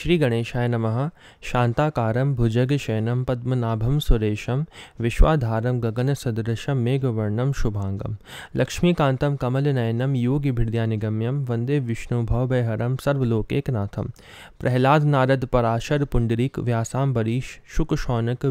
श्री गणेशाय नमः शान्ताकारं भुजगशयनं पद्मनाभं सुरेशं विश्वाधारं गगनसदृशं मेघवर्णं शुभांगं लक्ष्मीकान्तं कमलनयनं योगिभिर्ध्यानिगम्यं वन्दे विष्णुभवभयहरं सर्वलोकेकनाथं प्रह्लाद नारद पराशर पुण्डरीक व्यासाम्बरीश शुकशौनक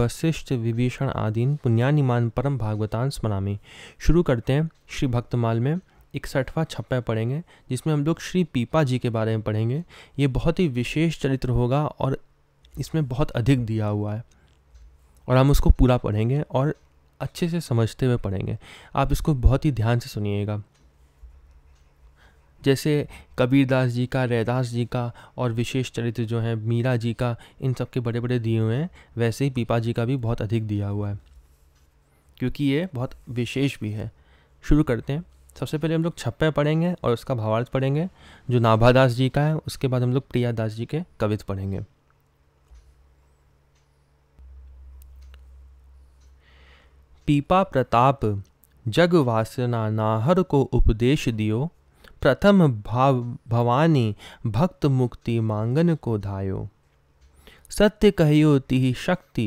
वशिष्ठ विभीषण आदीन पुण्यानिमान परम भागवतान स्मरामि शुरू करते हैं श्री भक्तमाल में इकसठवा छप्पा पढ़ेंगे जिसमें हम लोग श्री पीपा जी के बारे में पढ़ेंगे ये बहुत ही विशेष चरित्र होगा और इसमें बहुत अधिक दिया हुआ है और हम उसको पूरा पढ़ेंगे और अच्छे से समझते हुए पढ़ेंगे आप इसको बहुत ही ध्यान से सुनिएगा जैसे कबीरदास जी का रैदास जी का और विशेष चरित्र जो है मीरा जी का इन सब के बड़े बड़े दिए हुए हैं वैसे ही पीपा जी का भी बहुत अधिक दिया हुआ है क्योंकि ये बहुत विशेष भी है शुरू करते हैं सबसे पहले हम लोग छप्पे पढ़ेंगे और उसका भावार्थ पढ़ेंगे जो नाभादास जी का है उसके बाद हम लोग प्रियादास जी के कवित पढ़ेंगे पीपा प्रताप जग वासना नाहर को उपदेश दियो प्रथम भाव भवानी भक्त मुक्ति मांगन को धायो सत्य कहियो तिहि शक्ति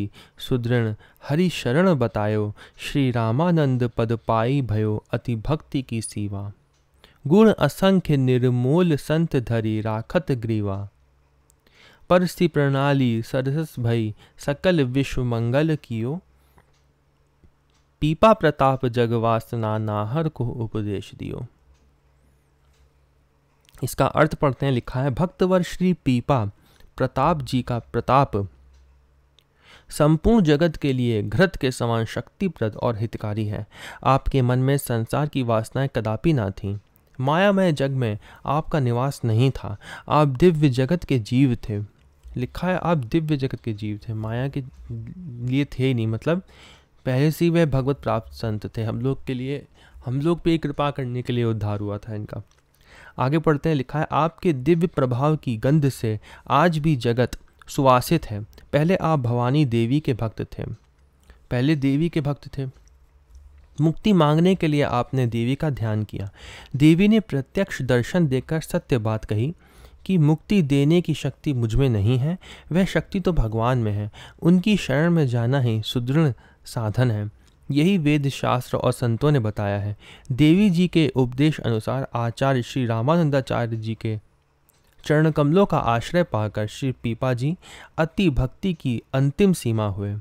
सुदृढ़ हरि शरण बतायो श्री रामानंद पद पाई भयो अति भक्ति की सीवा गुण असंख्य निर्मूल संत धरी राखत ग्रीवा परसि प्रणाली सरसस भई सकल विश्व मंगल कियो पीपा प्रताप जगवासना नाहर को उपदेश दियो इसका अर्थ पढ़ते हैं लिखा है भक्तवर श्री पीपा प्रताप जी का प्रताप संपूर्ण जगत के लिए घृत के समान शक्तिप्रद और हितकारी है आपके मन में संसार की वासनाएं कदापि ना थीं मायामय जग में आपका निवास नहीं था आप दिव्य जगत के जीव थे लिखा है आप दिव्य जगत के जीव थे माया के लिए थे ही नहीं मतलब पहले से ही वह भगवत प्राप्त संत थे हम लोग के लिए हम लोग पे कृपा करने के लिए उद्धार हुआ था इनका आगे पढ़ते हैं लिखा है आपके दिव्य प्रभाव की गंध से आज भी जगत सुवासित है पहले आप भवानी देवी के भक्त थे पहले देवी के भक्त थे मुक्ति मांगने के लिए आपने देवी का ध्यान किया देवी ने प्रत्यक्ष दर्शन देकर सत्य बात कही कि मुक्ति देने की शक्ति मुझ में नहीं है वह शक्ति तो भगवान में है उनकी शरण में जाना ही सुदृढ़ साधन है यही वेद शास्त्र और संतों ने बताया है देवी जी के उपदेश अनुसार आचार्य श्री रामानंदाचार्य जी के चरण कमलों का आश्रय पाकर श्री पीपा जी अति भक्ति की अंतिम सीमा हुए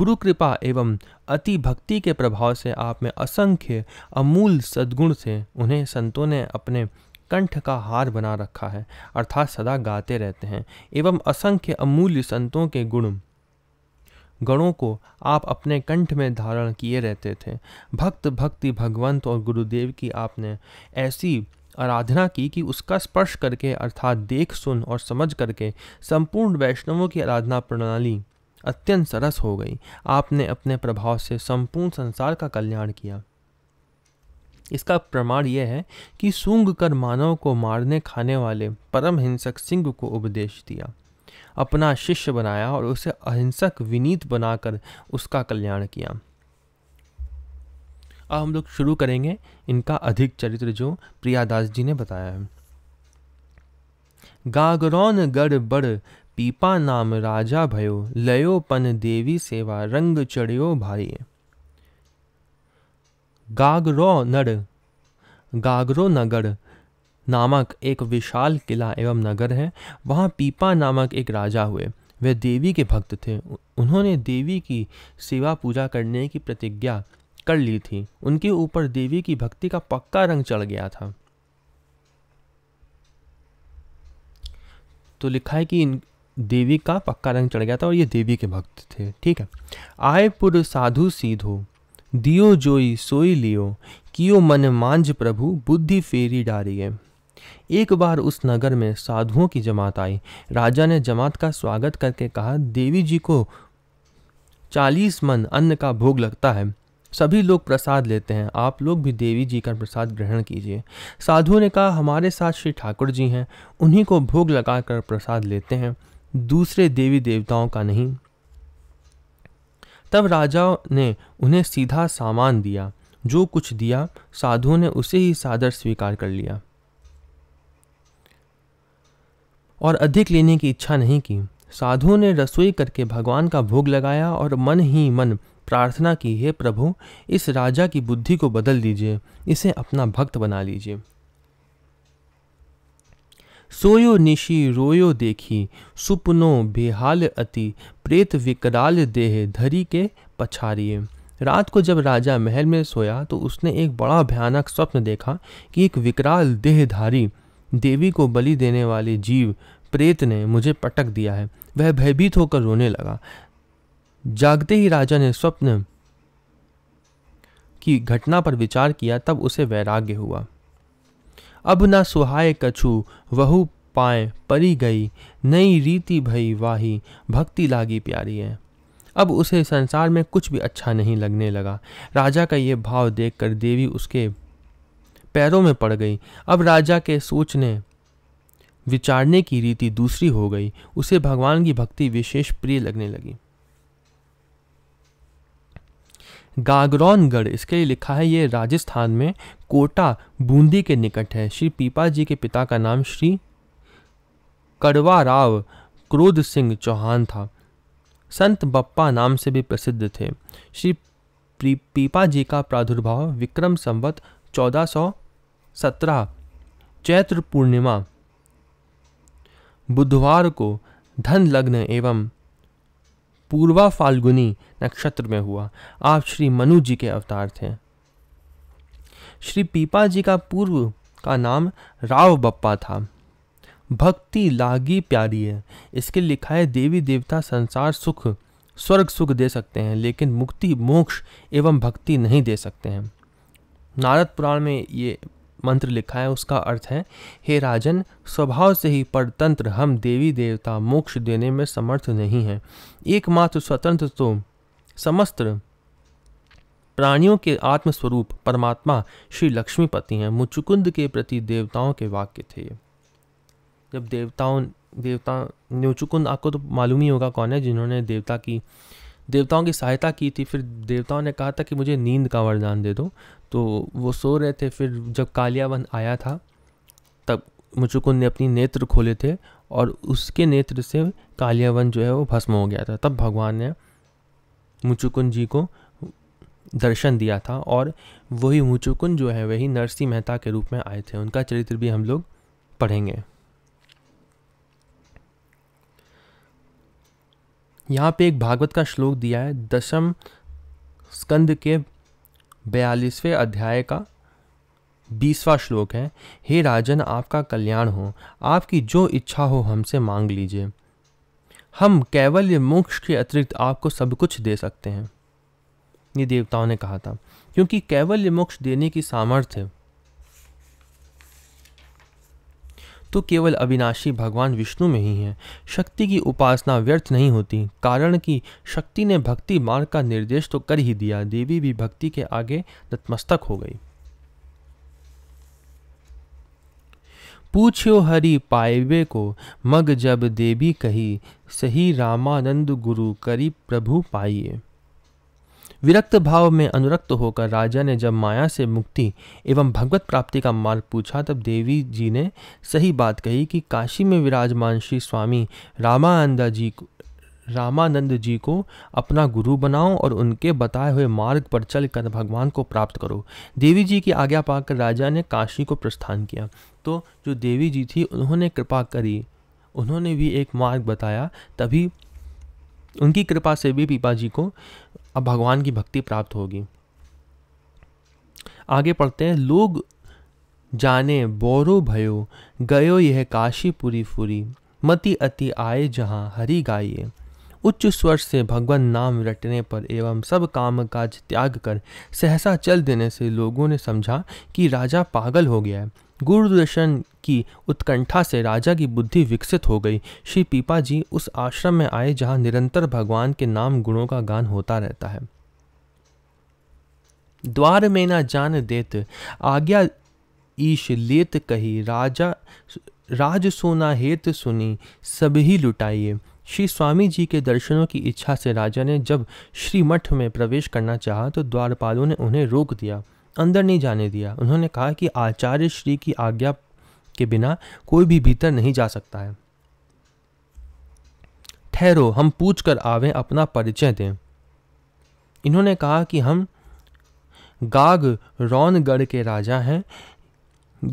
गुरु कृपा एवं अति भक्ति के प्रभाव से आप में असंख्य अमूल सद्गुण से उन्हें संतों ने अपने कंठ का हार बना रखा है अर्थात सदा गाते रहते हैं एवं असंख्य अमूल्य संतों के गुण गणों को आप अपने कंठ में धारण किए रहते थे भक्त भक्ति भगवंत और गुरुदेव की आपने ऐसी आराधना की कि उसका स्पर्श करके अर्थात देख सुन और समझ करके संपूर्ण वैष्णवों की आराधना प्रणाली अत्यंत सरस हो गई आपने अपने प्रभाव से संपूर्ण संसार का कल्याण किया इसका प्रमाण यह है कि सूंग कर मानव को मारने खाने वाले परम हिंसक सिंह को उपदेश दिया अपना शिष्य बनाया और उसे अहिंसक विनीत बनाकर उसका कल्याण किया अब हम लोग शुरू करेंगे इनका अधिक चरित्र जो प्रियादास जी ने बताया है गागरौन गढ़ बड़ पीपा नाम राजा भयो लयो पन देवी सेवा रंग चढ़ियो भाई गागरो नड़ गागरो नगढ़ नामक एक विशाल किला एवं नगर है वहाँ पीपा नामक एक राजा हुए वे देवी के भक्त थे उन्होंने देवी की सेवा पूजा करने की प्रतिज्ञा कर ली थी उनके ऊपर देवी की भक्ति का पक्का रंग चढ़ गया था तो लिखा है कि इन देवी का पक्का रंग चढ़ गया था और ये देवी के भक्त थे ठीक है आय पुर साधु सीधो दियो जोई सोई लियो कियो मन मांझ प्रभु बुद्धि फेरी डारिये एक बार उस नगर में साधुओं की जमात आई राजा ने जमात का स्वागत करके कहा देवी जी को चालीस मन अन्न का भोग लगता है सभी लोग प्रसाद लेते हैं आप लोग भी देवी जी का प्रसाद ग्रहण कीजिए साधु ने कहा हमारे साथ श्री ठाकुर जी हैं उन्हीं को भोग लगाकर प्रसाद लेते हैं दूसरे देवी देवताओं का नहीं तब राजा ने उन्हें सीधा सामान दिया जो कुछ दिया साधुओं ने उसे ही सादर स्वीकार कर लिया और अधिक लेने की इच्छा नहीं की साधुओं ने रसोई करके भगवान का भोग लगाया और मन ही मन प्रार्थना की हे प्रभु इस राजा की बुद्धि को बदल दीजिए इसे अपना भक्त बना लीजिए सोयो निशी रोयो देखी सुपनो बेहाल अति प्रेत विकराल देह धरी के पछारिये रात को जब राजा महल में सोया तो उसने एक बड़ा भयानक स्वप्न देखा कि एक विकराल देहधारी देवी को बलि देने वाले जीव प्रेत ने मुझे पटक दिया है वह भयभीत होकर रोने लगा जागते ही राजा ने स्वप्न की घटना पर विचार किया तब उसे वैराग्य हुआ अब न सुहाय कछु वहु पाए परी गई नई रीति भई वाही भक्ति लागी प्यारी है अब उसे संसार में कुछ भी अच्छा नहीं लगने लगा राजा का ये भाव देखकर देवी उसके पैरों में पड़ गई अब राजा के सोचने विचारने की रीति दूसरी हो गई उसे भगवान की भक्ति विशेष प्रिय लगने लगी गागरौनगढ़ इसके लिए लिखा है ये राजस्थान में कोटा बूंदी के निकट है श्री पीपा जी के पिता का नाम श्री कड़वा राव क्रोध सिंह चौहान था संत बप्पा नाम से भी प्रसिद्ध थे श्री पीपा जी का प्रादुर्भाव विक्रम संवत 1417 चैत्र पूर्णिमा बुधवार को धन लग्न एवं पूर्वा फाल्गुनी नक्षत्र में हुआ आप श्री मनु जी के अवतार थे श्री पीपा जी का पूर्व का नाम राव बप्पा था भक्ति लागी प्यारी है इसके लिखा है देवी देवता संसार सुख स्वर्ग सुख दे सकते हैं लेकिन मुक्ति मोक्ष एवं भक्ति नहीं दे सकते हैं नारद पुराण में ये मंत्र लिखा है उसका अर्थ है हे राजन स्वभाव से ही परतंत्र हम देवी देवता मोक्ष देने में समर्थ नहीं हैं एकमात्र स्वतंत्र तो समस्त प्राणियों के आत्मस्वरूप परमात्मा श्री लक्ष्मीपति हैं मुचुकुंद के प्रति देवताओं के वाक्य थे जब देवताओं देवता न्यूचुकुंद आपको तो मालूम ही होगा कौन है जिन्होंने देवता की देवताओं की सहायता की थी फिर देवताओं ने कहा था कि मुझे नींद का वरदान दे दो तो वो सो रहे थे फिर जब कालियावन आया था तब मुचुकुंद ने अपनी नेत्र खोले थे और उसके नेत्र से कालियावन जो है वो भस्म हो गया था तब भगवान ने मुचुकुंद जी को दर्शन दिया था और वही मुचुकुंद जो है वही नरसिंह मेहता के रूप में आए थे उनका चरित्र भी हम लोग पढ़ेंगे यहाँ पे एक भागवत का श्लोक दिया है दशम स्कंद के बयालीसवें अध्याय का बीसवा श्लोक है हे राजन आपका कल्याण हो आपकी जो इच्छा हो हमसे मांग लीजिए हम कैवल्य मोक्ष के अतिरिक्त आपको सब कुछ दे सकते हैं ये देवताओं ने कहा था क्योंकि कैवल्य मोक्ष देने की सामर्थ्य तो केवल अविनाशी भगवान विष्णु में ही है शक्ति की उपासना व्यर्थ नहीं होती कारण कि शक्ति ने भक्ति मार्ग का निर्देश तो कर ही दिया देवी भी भक्ति के आगे नतमस्तक हो गई पूछो हरि पायवे को मग जब देवी कही सही रामानंद गुरु करी प्रभु पाइए विरक्त भाव में अनुरक्त होकर राजा ने जब माया से मुक्ति एवं भगवत प्राप्ति का मार्ग पूछा तब देवी जी ने सही बात कही कि काशी में विराजमान श्री स्वामी रामानंदा जी को रामानंद जी को अपना गुरु बनाओ और उनके बताए हुए मार्ग पर चलकर भगवान को प्राप्त करो देवी जी की आज्ञा पाकर राजा ने काशी को प्रस्थान किया तो जो देवी जी थी उन्होंने कृपा करी उन्होंने भी एक मार्ग बताया तभी उनकी कृपा से भी पीपा जी को अब भगवान की भक्ति प्राप्त होगी आगे पढ़ते हैं लोग जाने बोरो भयो गयो यह काशी पूरी फूरी मति अति आए जहाँ हरी गाइए उच्च स्वर से भगवान नाम रटने पर एवं सब काम काज त्याग कर सहसा चल देने से लोगों ने समझा कि राजा पागल हो गया है गुरुदर्शन की उत्कंठा से राजा की बुद्धि विकसित हो गई श्री पीपा जी उस आश्रम में आए जहाँ निरंतर भगवान के नाम गुणों का गान होता रहता है द्वार में ना जान देत आज्ञा ईश लेत कही राजा राज सोना हेत सुनी सभी लुटाइए श्री स्वामी जी के दर्शनों की इच्छा से राजा ने जब श्रीमठ में प्रवेश करना चाहा तो द्वारपालों ने उन्हें रोक दिया अंदर नहीं जाने दिया उन्होंने कहा कि आचार्य श्री की आज्ञा के बिना कोई भी भीतर नहीं जा सकता है ठहरो हम पूछ कर आवें अपना परिचय दें इन्होंने कहा कि हम गाग रौनगढ़ के राजा हैं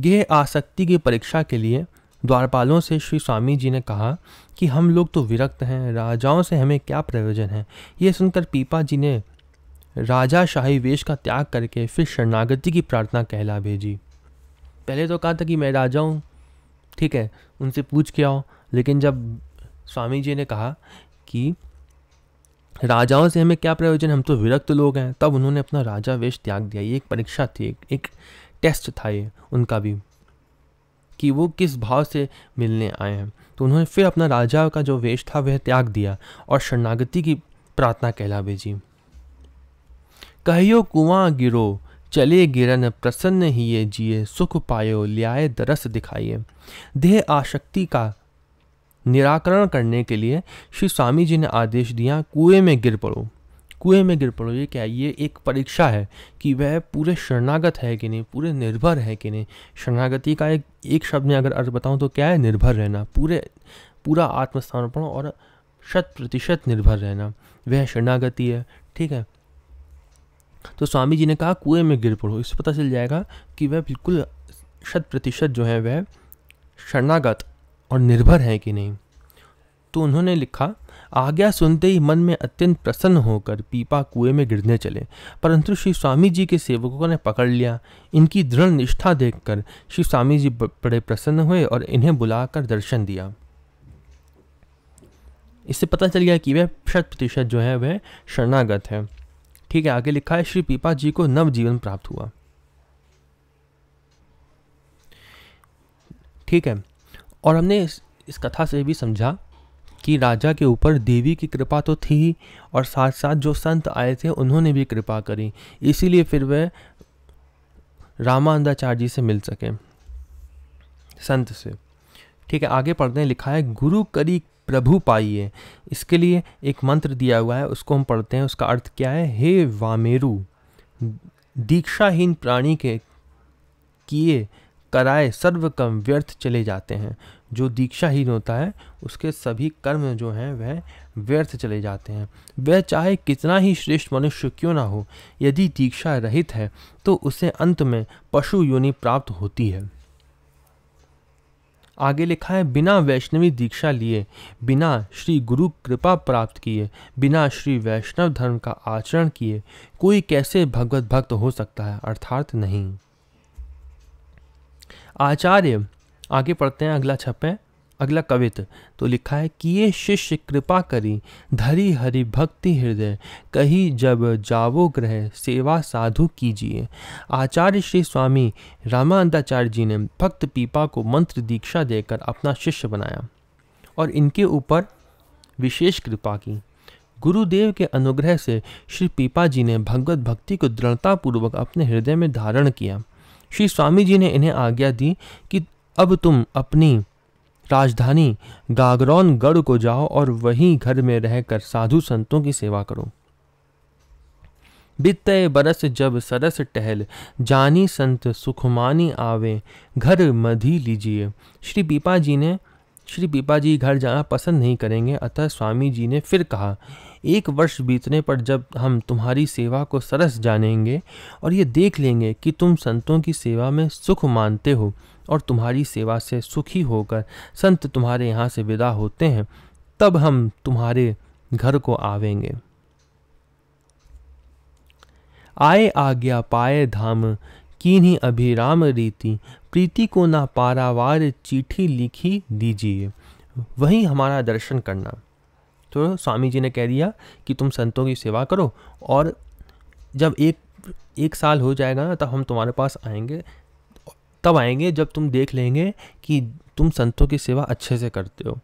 यह आसक्ति की परीक्षा के लिए द्वारपालों से श्री स्वामी जी ने कहा कि हम लोग तो विरक्त हैं राजाओं से हमें क्या प्रयोजन है ये सुनकर पीपा जी ने राजा शाही वेश का त्याग करके फिर शरणागति की प्रार्थना कहला भेजी पहले तो कहा था कि मैं राजा हूँ ठीक है उनसे पूछ के आओ लेकिन जब स्वामी जी ने कहा कि राजाओं से हमें क्या प्रयोजन हम तो विरक्त लोग हैं तब उन्होंने अपना राजा वेश त्याग दिया ये एक परीक्षा थी एक, एक टेस्ट था ये उनका भी कि वो किस भाव से मिलने आए हैं तो उन्होंने फिर अपना राजा का जो वेश था वह त्याग दिया और शरणागति की प्रार्थना कहला भेजी कहियो कुआं गिरो चले गिरन प्रसन्न ही ये जिए सुख पायो ल्याए दरस दिखाइए देह आशक्ति का निराकरण करने के लिए श्री स्वामी जी ने आदेश दिया कुएं में गिर पड़ो कुएं में गिर पड़ो ये क्या ये एक परीक्षा है कि वह पूरे शरणागत है कि नहीं पूरे निर्भर है कि नहीं शरणागति का एक एक शब्द में अगर अर्थ बताऊँ तो क्या है निर्भर रहना पूरे पूरा आत्मसमर्पण और शत प्रतिशत निर्भर रहना वह शरणागति है ठीक है तो स्वामी जी ने कहा कुएं में गिर पड़ो इससे पता चल जाएगा कि वह बिल्कुल शत प्रतिशत जो है वह शरणागत और निर्भर है कि नहीं तो उन्होंने लिखा आज्ञा सुनते ही मन में अत्यंत प्रसन्न होकर पीपा कुएं में गिरने चले परंतु श्री स्वामी जी के सेवकों ने पकड़ लिया इनकी दृढ़ निष्ठा देखकर श्री स्वामी जी बड़े प्रसन्न हुए और इन्हें बुलाकर दर्शन दिया इससे पता चल गया कि वह शत प्रतिशत जो है वह शरणागत है ठीक है आगे लिखा है श्री पीपा जी को नव जीवन प्राप्त हुआ ठीक है और हमने इस, इस कथा से भी समझा कि राजा के ऊपर देवी की कृपा तो थी ही और साथ साथ जो संत आए थे उन्होंने भी कृपा करी इसीलिए फिर वह रामानंदाचार्य जी से मिल सके संत से ठीक है आगे पढ़ते हैं लिखा है गुरु करी प्रभु पाइए इसके लिए एक मंत्र दिया हुआ है उसको हम पढ़ते हैं उसका अर्थ क्या है हे वामेरु दीक्षाहीन प्राणी के किए कराए सर्व कम व्यर्थ चले जाते हैं जो दीक्षाहीन होता है उसके सभी कर्म जो हैं वह व्यर्थ चले जाते हैं वह चाहे कितना ही श्रेष्ठ मनुष्य क्यों ना हो यदि दीक्षा रहित है तो उसे अंत में पशु योनि प्राप्त होती है आगे लिखा है बिना वैष्णवी दीक्षा लिए बिना श्री गुरु कृपा प्राप्त किए बिना श्री वैष्णव धर्म का आचरण किए कोई कैसे भगवत भक्त हो सकता है अर्थात नहीं आचार्य आगे पढ़ते हैं अगला छपे अगला कवित तो लिखा है किए शिष्य कृपा करी धरी हरि भक्ति हृदय कही जब जावो ग्रह सेवा साधु कीजिए आचार्य श्री स्वामी रामानंदाचार्य जी ने भक्त पीपा को मंत्र दीक्षा देकर अपना शिष्य बनाया और इनके ऊपर विशेष कृपा की गुरुदेव के अनुग्रह से श्री पीपा जी ने भगवत भक्ति को दृढ़तापूर्वक अपने हृदय में धारण किया श्री स्वामी जी ने इन्हें आज्ञा दी कि अब तुम अपनी राजधानी गागरौन गढ़ को जाओ और वहीं घर में रहकर साधु संतों की सेवा करो बीतते बरस जब सरस टहल जानी संत सुखमानी आवे घर मधी लीजिए श्री पीपा जी ने श्री पीपा जी घर जाना पसंद नहीं करेंगे अतः स्वामी जी ने फिर कहा एक वर्ष बीतने पर जब हम तुम्हारी सेवा को सरस जानेंगे और ये देख लेंगे कि तुम संतों की सेवा में सुख मानते हो और तुम्हारी सेवा से सुखी होकर संत तुम्हारे यहाँ से विदा होते हैं तब हम तुम्हारे घर को आवेंगे आए आज्ञा पाए धाम कीन्ही अभिराम रीति प्रीति को ना पारावार चिट्ठी लिखी दीजिए वही हमारा दर्शन करना तो स्वामी जी ने कह दिया कि तुम संतों की सेवा करो और जब एक एक साल हो जाएगा ना तब हम तुम्हारे पास आएंगे तब आएंगे जब तुम देख लेंगे कि तुम संतों की सेवा अच्छे से करते हो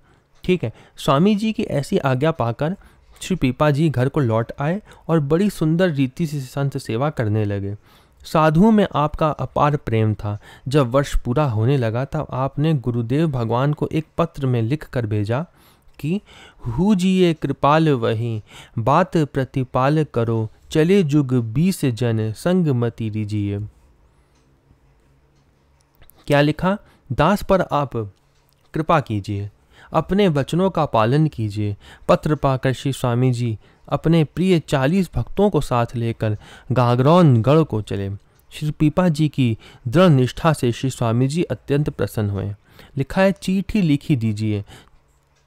ठीक है स्वामी जी की ऐसी आज्ञा पाकर श्री पीपा जी घर को लौट आए और बड़ी सुंदर रीति से संत सेवा करने लगे साधुओं में आपका अपार प्रेम था जब वर्ष पूरा होने लगा तब आपने गुरुदेव भगवान को एक पत्र में लिख कर भेजा कि हु जिये कृपाल वही बात प्रतिपाल करो चले जुग बीस जन संगमति लीजिए क्या लिखा दास पर आप कृपा कीजिए अपने वचनों का पालन कीजिए पत्र पाकर श्री स्वामी जी अपने प्रिय चालीस भक्तों को साथ लेकर गागरौन गढ़ को चले श्री पीपा जी की दृढ़ निष्ठा से श्री स्वामी जी अत्यंत प्रसन्न हुए लिखा है चिट्ठी लिखी दीजिए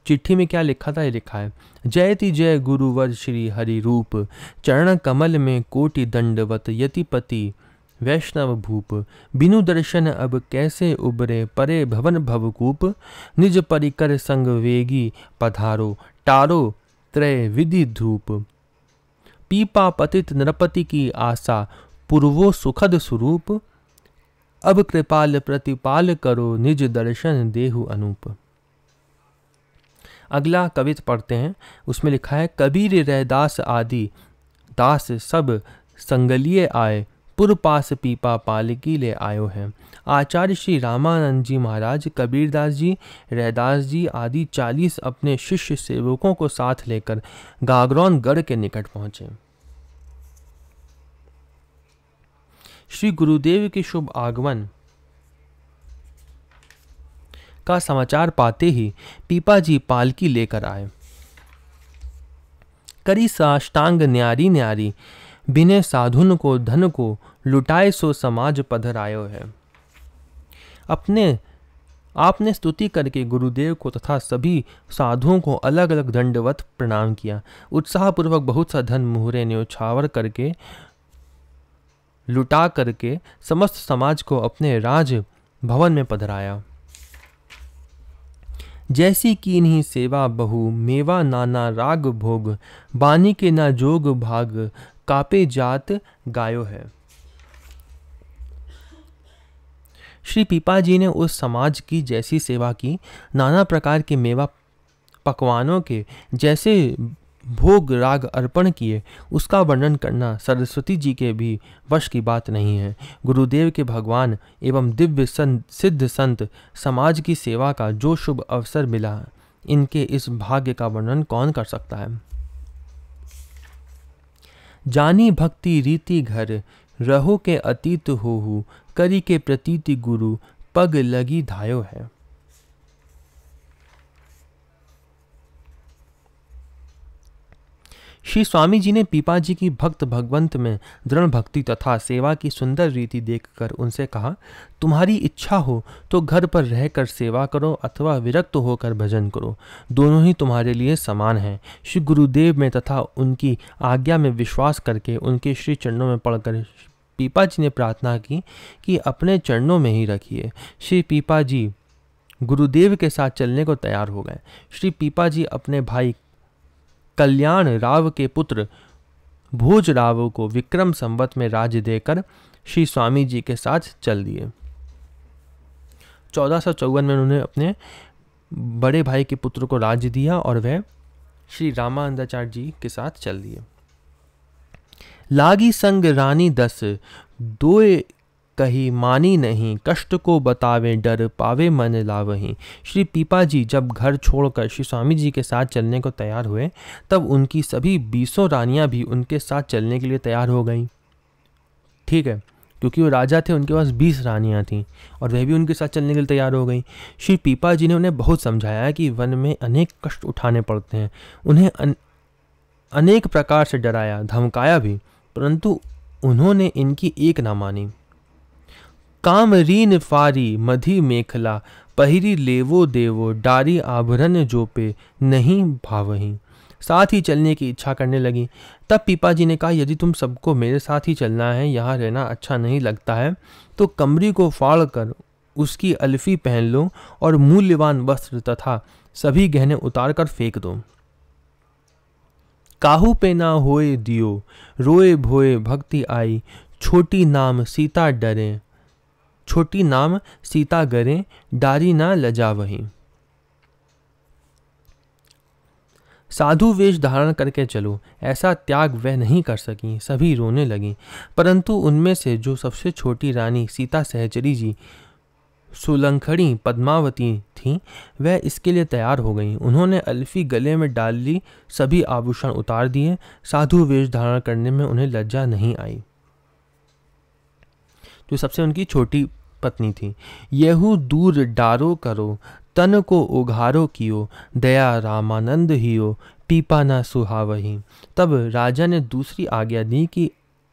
चिट्ठी में क्या लिखा था ये लिखा है जयति जय गुरुवर श्री हरि रूप चरण कमल में कोटि दंडवत यतिपति वैष्णव भूप बिनु दर्शन अब कैसे उबरे परे भवन भवकूप निज परिकर संग वेगी पधारो टारो त्रय विधि धूप पीपा पतित नृपति की आशा पूर्वो सुखद स्वरूप अब कृपाल प्रतिपाल करो निज दर्शन देहु अनूप अगला कवित पढ़ते हैं उसमें लिखा है कबीर रैदास आदि दास सब संगलिए आए पास पीपा पालकी ले आयो है आचार्य श्री रामानंद जी महाराज कबीरदास जी रैदास जी आदि चालीस अपने शिष्य सेवकों को साथ लेकर गागरौन गढ़ के निकट पहुंचे श्री गुरुदेव के शुभ आगमन का समाचार पाते ही पीपा जी पालकी लेकर आए करी साष्टांग न्यारी न्यारी बिने साधुन को धन को लुटाए सो समाज पधर आयो है अपने आपने स्तुति करके गुरुदेव को तथा सभी साधुओं को अलग अलग दंडवत प्रणाम किया उत्साहपूर्वक बहुत सा धन मुहरे ने उछावर करके लुटा करके समस्त समाज को अपने राज भवन में पधराया जैसी की नहीं सेवा बहु मेवा नाना राग भोग बानी के ना जोग भाग कापे जात गायो है श्री पीपा जी ने उस समाज की जैसी सेवा की नाना प्रकार के मेवा पकवानों के जैसे भोग राग अर्पण किए उसका वर्णन करना सरस्वती जी के भी वश की बात नहीं है गुरुदेव के भगवान एवं दिव्य संत सिद्ध संत समाज की सेवा का जो शुभ अवसर मिला इनके इस भाग्य का वर्णन कौन कर सकता है जानी भक्ति रीति घर रहो के अतीत हो करी के प्रतीति गुरु पग लगी धायो है श्री स्वामी जी ने पीपा जी की भक्त भगवंत में दृढ़ भक्ति तथा सेवा की सुंदर रीति देखकर उनसे कहा तुम्हारी इच्छा हो तो घर पर रहकर सेवा करो अथवा विरक्त होकर भजन करो दोनों ही तुम्हारे लिए समान हैं श्री गुरुदेव में तथा उनकी आज्ञा में विश्वास करके उनके श्री चरणों में पढ़कर पीपा जी ने प्रार्थना की कि अपने चरणों में ही रखिए श्री पीपा जी गुरुदेव के साथ चलने को तैयार हो गए श्री पीपा जी अपने भाई कल्याण राव के पुत्र भोज राव को विक्रम संवत में राज्य देकर श्री स्वामी जी के साथ चल दिए चौदह सौ चौवन में उन्होंने अपने बड़े भाई के पुत्र को राज्य दिया और वह श्री रामानंदाचार्य जी के साथ चल दिए लागी संग रानी दस दोए कही मानी नहीं कष्ट को बतावे डर पावे मन लावही श्री पीपा जी जब घर छोड़कर श्री स्वामी जी के साथ चलने को तैयार हुए तब उनकी सभी बीसों रानियां भी उनके साथ चलने के लिए तैयार हो गईं ठीक है क्योंकि वो राजा थे उनके पास बीस रानियाँ थीं और वह भी उनके साथ चलने के लिए तैयार हो गई श्री पीपा जी ने उन्हें बहुत समझाया कि वन में अनेक कष्ट उठाने पड़ते हैं उन्हें अन, अनेक प्रकार से डराया धमकाया भी परंतु उन्होंने इनकी एक ना मानी कामरीन फारी मधी मेखला पहिरी लेवो देवो डारी आभरण जो पे नहीं भावही साथ ही चलने की इच्छा करने लगी तब पीपा जी ने कहा यदि तुम सबको मेरे साथ ही चलना है यहाँ रहना अच्छा नहीं लगता है तो कमरी को फाड़ कर उसकी अल्फी पहन लो और मूल्यवान वस्त्र तथा सभी गहने उतार कर फेंक दो काहू पे ना होए दियो रोए भोए भक्ति आई छोटी नाम सीता डरे छोटी नाम सीता गरें डारी ना लजा वहीं साधु वेश धारण करके चलो ऐसा त्याग वह नहीं कर सकी सभी रोने लगी परंतु उनमें से जो सबसे छोटी रानी सीता सहचरी जी सुलंखड़ी पद्मावती थी वह इसके लिए तैयार हो गई उन्होंने अल्फी गले में डाल ली सभी आभूषण उतार दिए साधु वेश धारण करने में उन्हें लज्जा नहीं आई जो सबसे उनकी छोटी पत्नी थी यहू दूर डारो करो तन को उघारो कियो दया रामानंद हियो पीपा ना सुहावही तब राजा ने दूसरी आज्ञा दी कि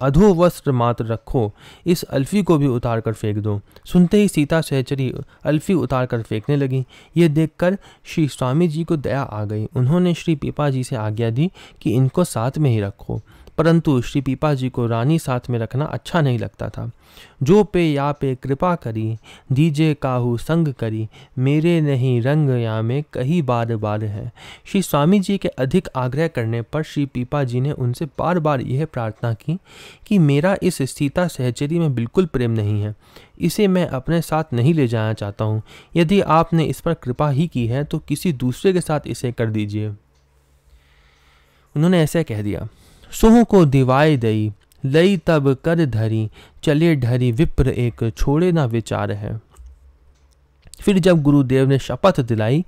अधो वस्त्र मात्र रखो इस अल्फी को भी उतार कर फेंक दो सुनते ही सीता सहचरी अल्फी उतार कर फेंकने लगी ये देखकर श्री स्वामी जी को दया आ गई उन्होंने श्री पीपा जी से आज्ञा दी कि इनको साथ में ही रखो परंतु श्री पीपा जी को रानी साथ में रखना अच्छा नहीं लगता था जो पे या पे कृपा करी दीजे काहू संग करी मेरे नहीं रंग या में कही बार बार है श्री स्वामी जी के अधिक आग्रह करने पर श्री पीपा जी ने उनसे बार बार यह प्रार्थना की कि मेरा इस सीता सहचरी में बिल्कुल प्रेम नहीं है इसे मैं अपने साथ नहीं ले जाना चाहता हूँ यदि आपने इस पर कृपा ही की है तो किसी दूसरे के साथ इसे कर दीजिए उन्होंने ऐसा कह दिया सोह को दिवाए दई लई तब कर धरी चले ढरी विप्र एक छोड़े ना विचार है फिर जब गुरुदेव ने शपथ दिलाई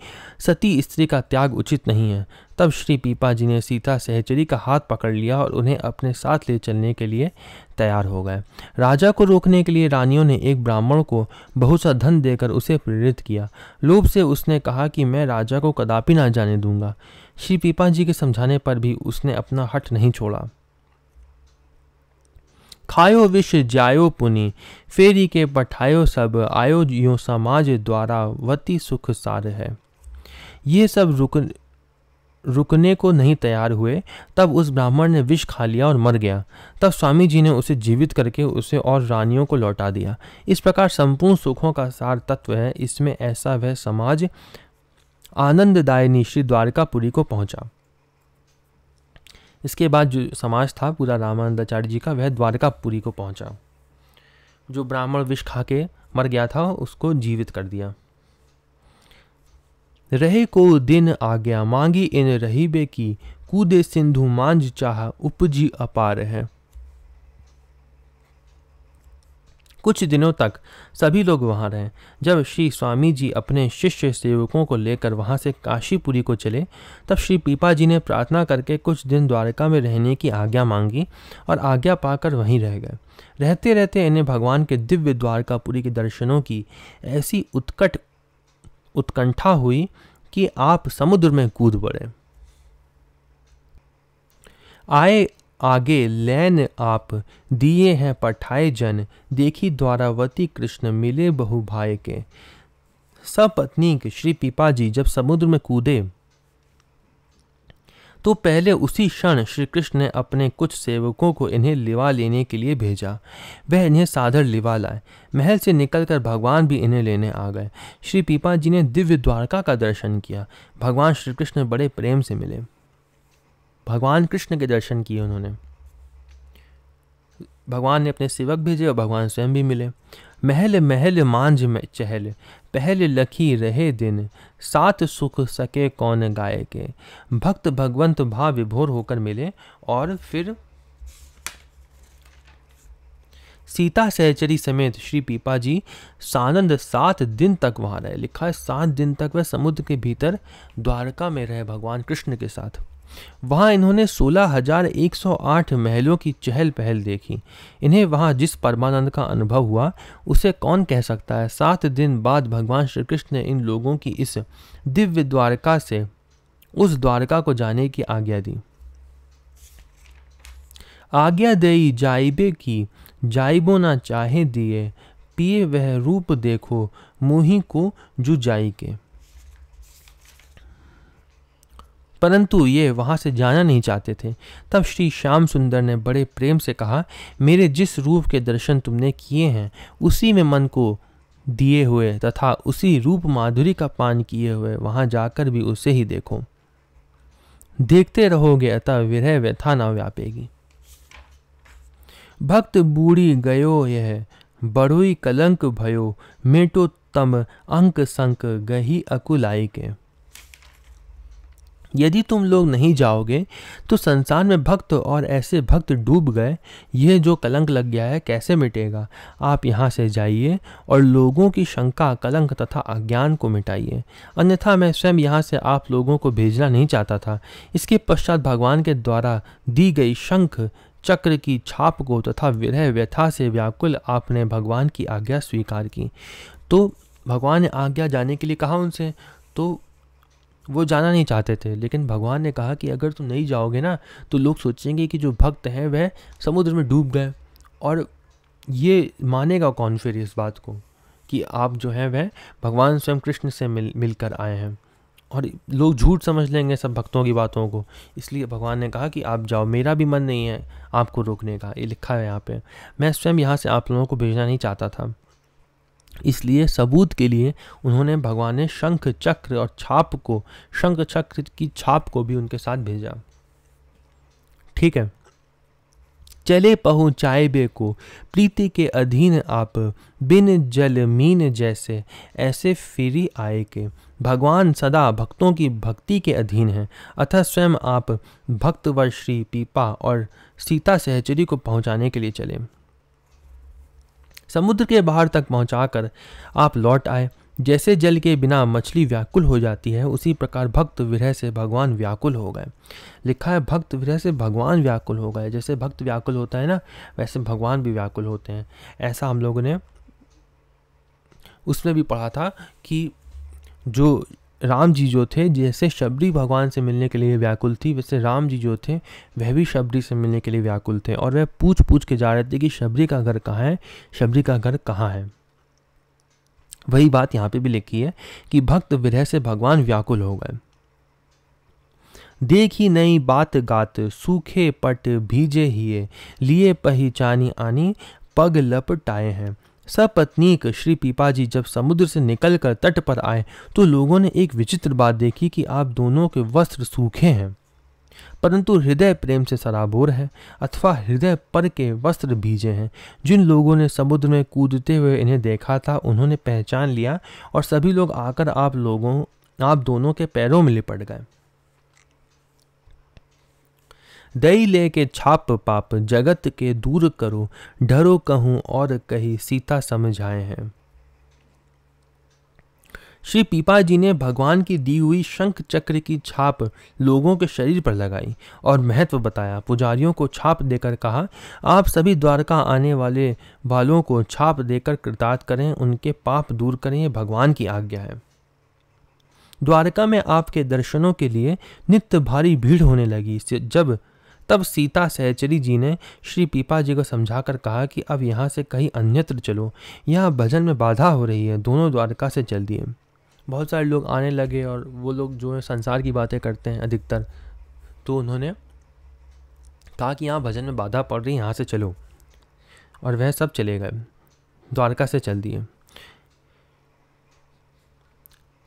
सती स्त्री का त्याग उचित नहीं है तब श्री पीपा जी ने सीता सहचरी का हाथ पकड़ लिया और उन्हें अपने साथ ले चलने के लिए तैयार हो गए राजा को रोकने के लिए रानियों ने एक ब्राह्मण को बहुत सा धन देकर उसे प्रेरित किया लोभ से उसने कहा कि मैं राजा को कदापि ना जाने दूंगा श्री पीपा जी के समझाने पर भी उसने अपना हट नहीं छोड़ा खायो विष जायो पुनि फेरी के पठायो सब आयो यो समाज द्वारा वति सुख सार है ये सब रुक रुकने को नहीं तैयार हुए तब उस ब्राह्मण ने विष खा लिया और मर गया तब स्वामी जी ने उसे जीवित करके उसे और रानियों को लौटा दिया इस प्रकार संपूर्ण सुखों का सार तत्व है इसमें ऐसा वह समाज आनंददाय श्री द्वारकापुरी को पहुंचा इसके बाद जो समाज था पूरा रामानंदाचार्य जी का वह द्वारकापुरी को पहुंचा जो ब्राह्मण विष खा के मर गया था उसको जीवित कर दिया रहे को दिन आ गया मांगी इन रहीबे की कूदे सिंधु मांझ चाह उपजी अपार है कुछ दिनों तक सभी लोग वहाँ रहे जब श्री स्वामी जी अपने शिष्य सेवकों को लेकर वहाँ से काशीपुरी को चले तब श्री पीपा जी ने प्रार्थना करके कुछ दिन द्वारका में रहने की आज्ञा मांगी और आज्ञा पाकर वहीं रह गए रहते रहते इन्हें भगवान के दिव्य द्वारकापुरी के दर्शनों की ऐसी उत्कट उत्कंठा हुई कि आप समुद्र में कूद पड़े आए आगे लैन आप दिए हैं पठाए जन देखी द्वारावती कृष्ण मिले बहु भाई के के श्री पिपा जी जब समुद्र में कूदे तो पहले उसी क्षण श्री कृष्ण ने अपने कुछ सेवकों को इन्हें लिवा लेने के लिए भेजा वह इन्हें सादर लिवा लाए महल से निकलकर भगवान भी इन्हें लेने आ गए श्री पीपा जी ने दिव्य द्वारका का दर्शन किया भगवान श्री कृष्ण बड़े प्रेम से मिले भगवान कृष्ण के दर्शन किए उन्होंने भगवान ने अपने सेवक भेजे और भगवान स्वयं भी मिले महल महल मांझ में चहल पहल लखी रहे दिन सात सुख सके कौन गाय के भक्त भगवंत भाव विभोर होकर मिले और फिर सीता सहचरी समेत श्री पीपा जी सानंद सात दिन तक वहाँ रहे लिखा है सात दिन तक वह समुद्र के भीतर द्वारका में रहे भगवान कृष्ण के साथ वहाँ इन्होंने 16,108 महलों की चहल पहल देखी इन्हें वहाँ जिस परमानंद का अनुभव हुआ उसे कौन कह सकता है सात दिन बाद भगवान श्री कृष्ण ने इन लोगों की इस दिव्य द्वारका से उस द्वारका को जाने की आज्ञा दी आज्ञा देई जाइबे की जाइबो ना चाहे दिए पिए वह रूप देखो मुही को जाई के परंतु ये वहाँ से जाना नहीं चाहते थे तब श्री श्याम सुंदर ने बड़े प्रेम से कहा मेरे जिस रूप के दर्शन तुमने किए हैं उसी में मन को दिए हुए तथा उसी रूप माधुरी का पान किए हुए वहाँ जाकर भी उसे ही देखो देखते रहोगे अतः विरह व्यथा न व्यापेगी भक्त बूढ़ी गयो यह बड़ोई कलंक भयो मेटो तम अंक संक गही अकुलाई के यदि तुम लोग नहीं जाओगे तो संसार में भक्त और ऐसे भक्त डूब गए यह जो कलंक लग गया है कैसे मिटेगा आप यहाँ से जाइए और लोगों की शंका कलंक तथा अज्ञान को मिटाइए अन्यथा मैं स्वयं यहाँ से आप लोगों को भेजना नहीं चाहता था इसके पश्चात भगवान के द्वारा दी गई शंख चक्र की छाप को तथा विरह व्यथा से व्याकुल आपने भगवान की आज्ञा स्वीकार की तो भगवान ने आज्ञा जाने के लिए कहा उनसे तो वो जाना नहीं चाहते थे लेकिन भगवान ने कहा कि अगर तुम नहीं जाओगे ना तो लोग सोचेंगे कि जो भक्त हैं वह समुद्र में डूब गए और ये मानेगा कौन फिर इस बात को कि आप जो हैं वह भगवान स्वयं कृष्ण से मिल मिलकर आए हैं और लोग झूठ समझ लेंगे सब भक्तों की बातों को इसलिए भगवान ने कहा कि आप जाओ मेरा भी मन नहीं है आपको रोकने का ये लिखा है यहाँ पे मैं स्वयं यहाँ से आप लोगों को भेजना नहीं चाहता था इसलिए सबूत के लिए उन्होंने भगवान ने शंख चक्र और छाप को शंख चक्र की छाप को भी उनके साथ भेजा ठीक है चले बे को प्रीति के अधीन आप बिन जल मीन जैसे ऐसे फिरी आए के भगवान सदा भक्तों की भक्ति के अधीन हैं अतः स्वयं आप भक्त व श्री पीपा और सीता सहचरी को पहुँचाने के लिए चले समुद्र के बाहर तक पहुंचाकर आप लौट आए जैसे जल के बिना मछली व्याकुल हो जाती है उसी प्रकार भक्त विरह से भगवान व्याकुल हो गए लिखा है भक्त विरह से भगवान व्याकुल हो गए जैसे भक्त व्याकुल होता है ना वैसे भगवान भी व्याकुल होते हैं ऐसा हम लोगों ने उसमें भी पढ़ा था कि जो राम जी जो थे जैसे शबरी भगवान से मिलने के लिए व्याकुल थी वैसे राम जी जो थे वह भी शबरी से मिलने के लिए व्याकुल थे और वह पूछ पूछ के जा रहे थे कि शबरी का घर कहाँ है शबरी का घर कहाँ है वही बात यहाँ पे भी लिखी है कि भक्त विरह से भगवान व्याकुल हो गए देख ही नई बात गात सूखे पट भीजे हिए लिए पहचानी आनी पग लपटाए हैं सपत्नीक श्री पीपाजी जब समुद्र से निकलकर तट पर आए तो लोगों ने एक विचित्र बात देखी कि आप दोनों के वस्त्र सूखे हैं परंतु हृदय प्रेम से सराबोर है अथवा हृदय पर के वस्त्र भीजे हैं जिन लोगों ने समुद्र में कूदते हुए इन्हें देखा था उन्होंने पहचान लिया और सभी लोग आकर आप लोगों आप दोनों के पैरों में लिपट गए दई ले के छाप पाप जगत के दूर करो डरो कहूँ और कही सीता समझाए हैं श्री पीपा जी ने भगवान की दी हुई शंख चक्र की छाप लोगों के शरीर पर लगाई और महत्व बताया पुजारियों को छाप देकर कहा आप सभी द्वारका आने वाले वालों को छाप देकर कृतार्थ करें उनके पाप दूर करें यह भगवान की आज्ञा है द्वारका में आपके दर्शनों के लिए नित्य भारी भीड़ होने लगी जब तब सीता सहचरी जी ने श्री पीपा जी को समझाकर कहा कि अब यहाँ से कहीं अन्यत्र चलो यहाँ भजन में बाधा हो रही है दोनों द्वारका से चल दिए बहुत सारे लोग आने लगे और वो लोग जो है संसार की बातें करते हैं अधिकतर तो उन्होंने कहा कि यहाँ भजन में बाधा पड़ रही है यहाँ से चलो और वह सब चले गए द्वारका से चल दिए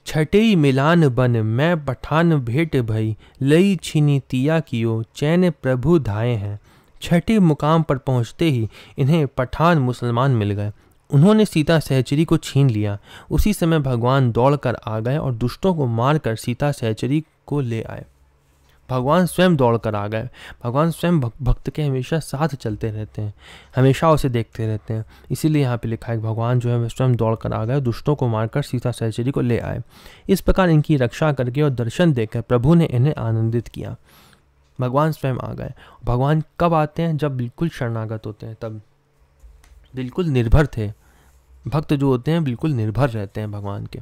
छठे मिलान बन मैं पठान भेट भई लई छीनी तिया कियो चैन प्रभु धाए हैं छठे मुकाम पर पहुंचते ही इन्हें पठान मुसलमान मिल गए उन्होंने सीता सहचरी को छीन लिया उसी समय भगवान दौड़कर आ गए और दुष्टों को मारकर सीता सहचरी को ले आए भगवान स्वयं दौड़ कर आ गए भगवान स्वयं भक, भक्त के हमेशा साथ चलते रहते हैं हमेशा उसे देखते रहते हैं इसीलिए यहाँ पे लिखा है कि भगवान जो है वह स्वयं दौड़ कर आ गए दुष्टों को मारकर सीता सहचरी को ले आए इस प्रकार इनकी रक्षा करके और दर्शन देकर प्रभु ने इन्हें आनंदित किया भगवान स्वयं आ गए भगवान कब आते हैं जब बिल्कुल शरणागत होते हैं तब बिल्कुल निर्भर थे भक्त जो होते हैं बिल्कुल निर्भर रहते हैं भगवान के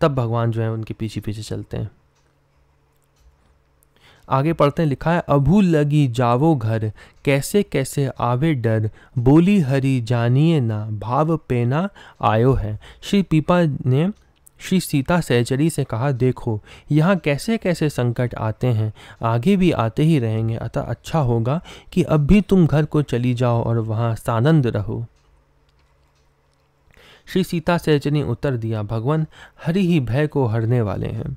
तब भगवान जो है उनके पीछे पीछे चलते हैं आगे पढ़ते हैं लिखा है अभू लगी जावो घर कैसे कैसे आवे डर बोली हरी जानिए ना भाव पेना आयो है श्री पीपा ने श्री सीता सहचरी से कहा देखो यहाँ कैसे कैसे संकट आते हैं आगे भी आते ही रहेंगे अतः अच्छा होगा कि अब भी तुम घर को चली जाओ और वहाँ सानंद रहो श्री सीता सहचरी ने उत्तर दिया भगवान हरि ही भय को हरने वाले हैं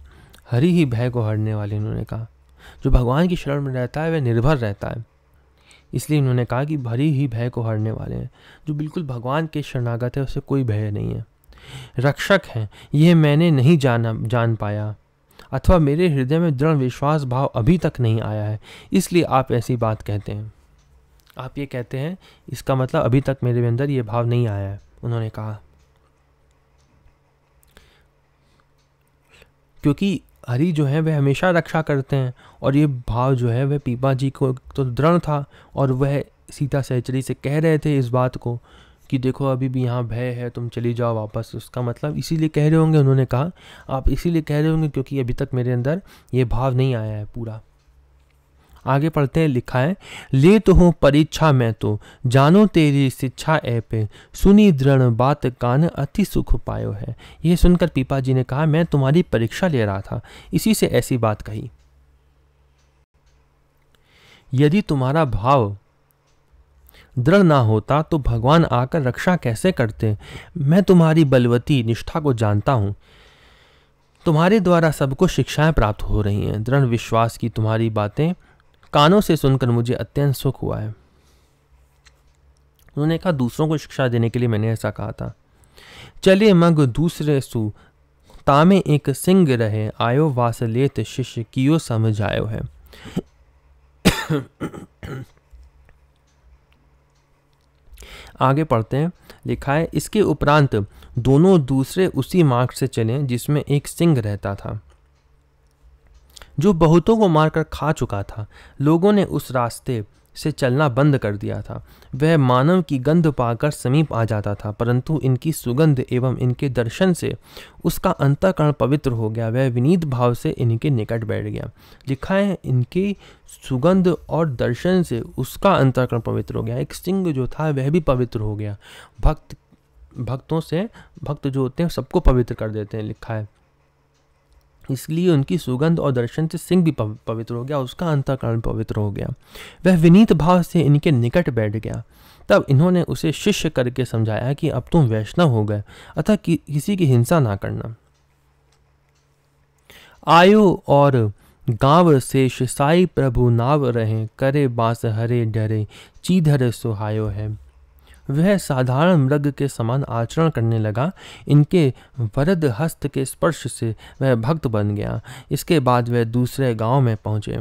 हरी ही भय को हरने वाले उन्होंने कहा जो भगवान की शरण में रहता है वह निर्भर रहता है इसलिए इन्होंने कहा कि भरी ही भय को हरने वाले हैं जो बिल्कुल भगवान के शरणागत है उसे कोई भय नहीं है रक्षक हैं यह मैंने नहीं जाना जान पाया अथवा मेरे हृदय में दृढ़ विश्वास भाव अभी तक नहीं आया है इसलिए आप ऐसी बात कहते हैं आप ये कहते हैं इसका मतलब अभी तक मेरे अंदर ये भाव नहीं आया है उन्होंने कहा क्योंकि हरि जो हैं वह हमेशा रक्षा करते हैं और ये भाव जो है वह पीपा जी को तो दृढ़ था और वह सीता सहचरी से कह रहे थे इस बात को कि देखो अभी भी यहाँ भय है तुम चली जाओ वापस उसका मतलब इसीलिए कह रहे होंगे उन्होंने कहा आप इसीलिए कह रहे होंगे क्योंकि अभी तक मेरे अंदर ये भाव नहीं आया है पूरा आगे पढ़ते हैं लिखा है ले तो हूँ परीक्षा मैं तो जानो तेरी शिक्षा ऐ पे सुनी दृढ़ बात कान अति सुख पायो है यह सुनकर पीपा जी ने कहा मैं तुम्हारी परीक्षा ले रहा था इसी से ऐसी बात कही यदि तुम्हारा भाव दृढ़ ना होता तो भगवान आकर रक्षा कैसे करते मैं तुम्हारी बलवती निष्ठा को जानता हूँ तुम्हारे द्वारा सबको शिक्षाएं प्राप्त हो रही हैं दृढ़ विश्वास की तुम्हारी बातें कानों से सुनकर मुझे अत्यंत सुख हुआ है उन्होंने कहा दूसरों को शिक्षा देने के लिए मैंने ऐसा कहा था चले मग दूसरे सु तामे एक सिंह रहे आयो वास लेत शिष्य कियो समझ आयो है आगे पढ़ते हैं लिखा है इसके उपरांत दोनों दूसरे उसी मार्ग से चले जिसमें एक सिंह रहता था जो बहुतों को मारकर खा चुका था लोगों ने उस रास्ते से चलना बंद कर दिया था वह मानव की गंध पाकर समीप आ जाता था परंतु इनकी सुगंध एवं इनके दर्शन से उसका अंतकरण पवित्र हो गया वह विनीत भाव से इनके निकट बैठ गया लिखा है इनकी सुगंध और दर्शन से उसका अंतकरण पवित्र हो गया एक सिंह जो था वह भी पवित्र हो गया भक्त भक्तों से भक्त जो होते हैं सबको पवित्र कर देते हैं लिखा है इसलिए उनकी सुगंध और दर्शन से सिंह भी पवित्र हो गया उसका अंतकरण पवित्र हो गया वह विनीत भाव से इनके निकट बैठ गया तब इन्होंने उसे शिष्य करके समझाया कि अब तुम वैष्णव हो गए अतः कि, किसी की हिंसा ना करना आयो और गांव से साई प्रभु नाव रहे करे बास हरे डरे चीधर सुहायो है वह साधारण मृग के समान आचरण करने लगा इनके वरद हस्त के स्पर्श से वह भक्त बन गया इसके बाद वह दूसरे गांव में पहुँचे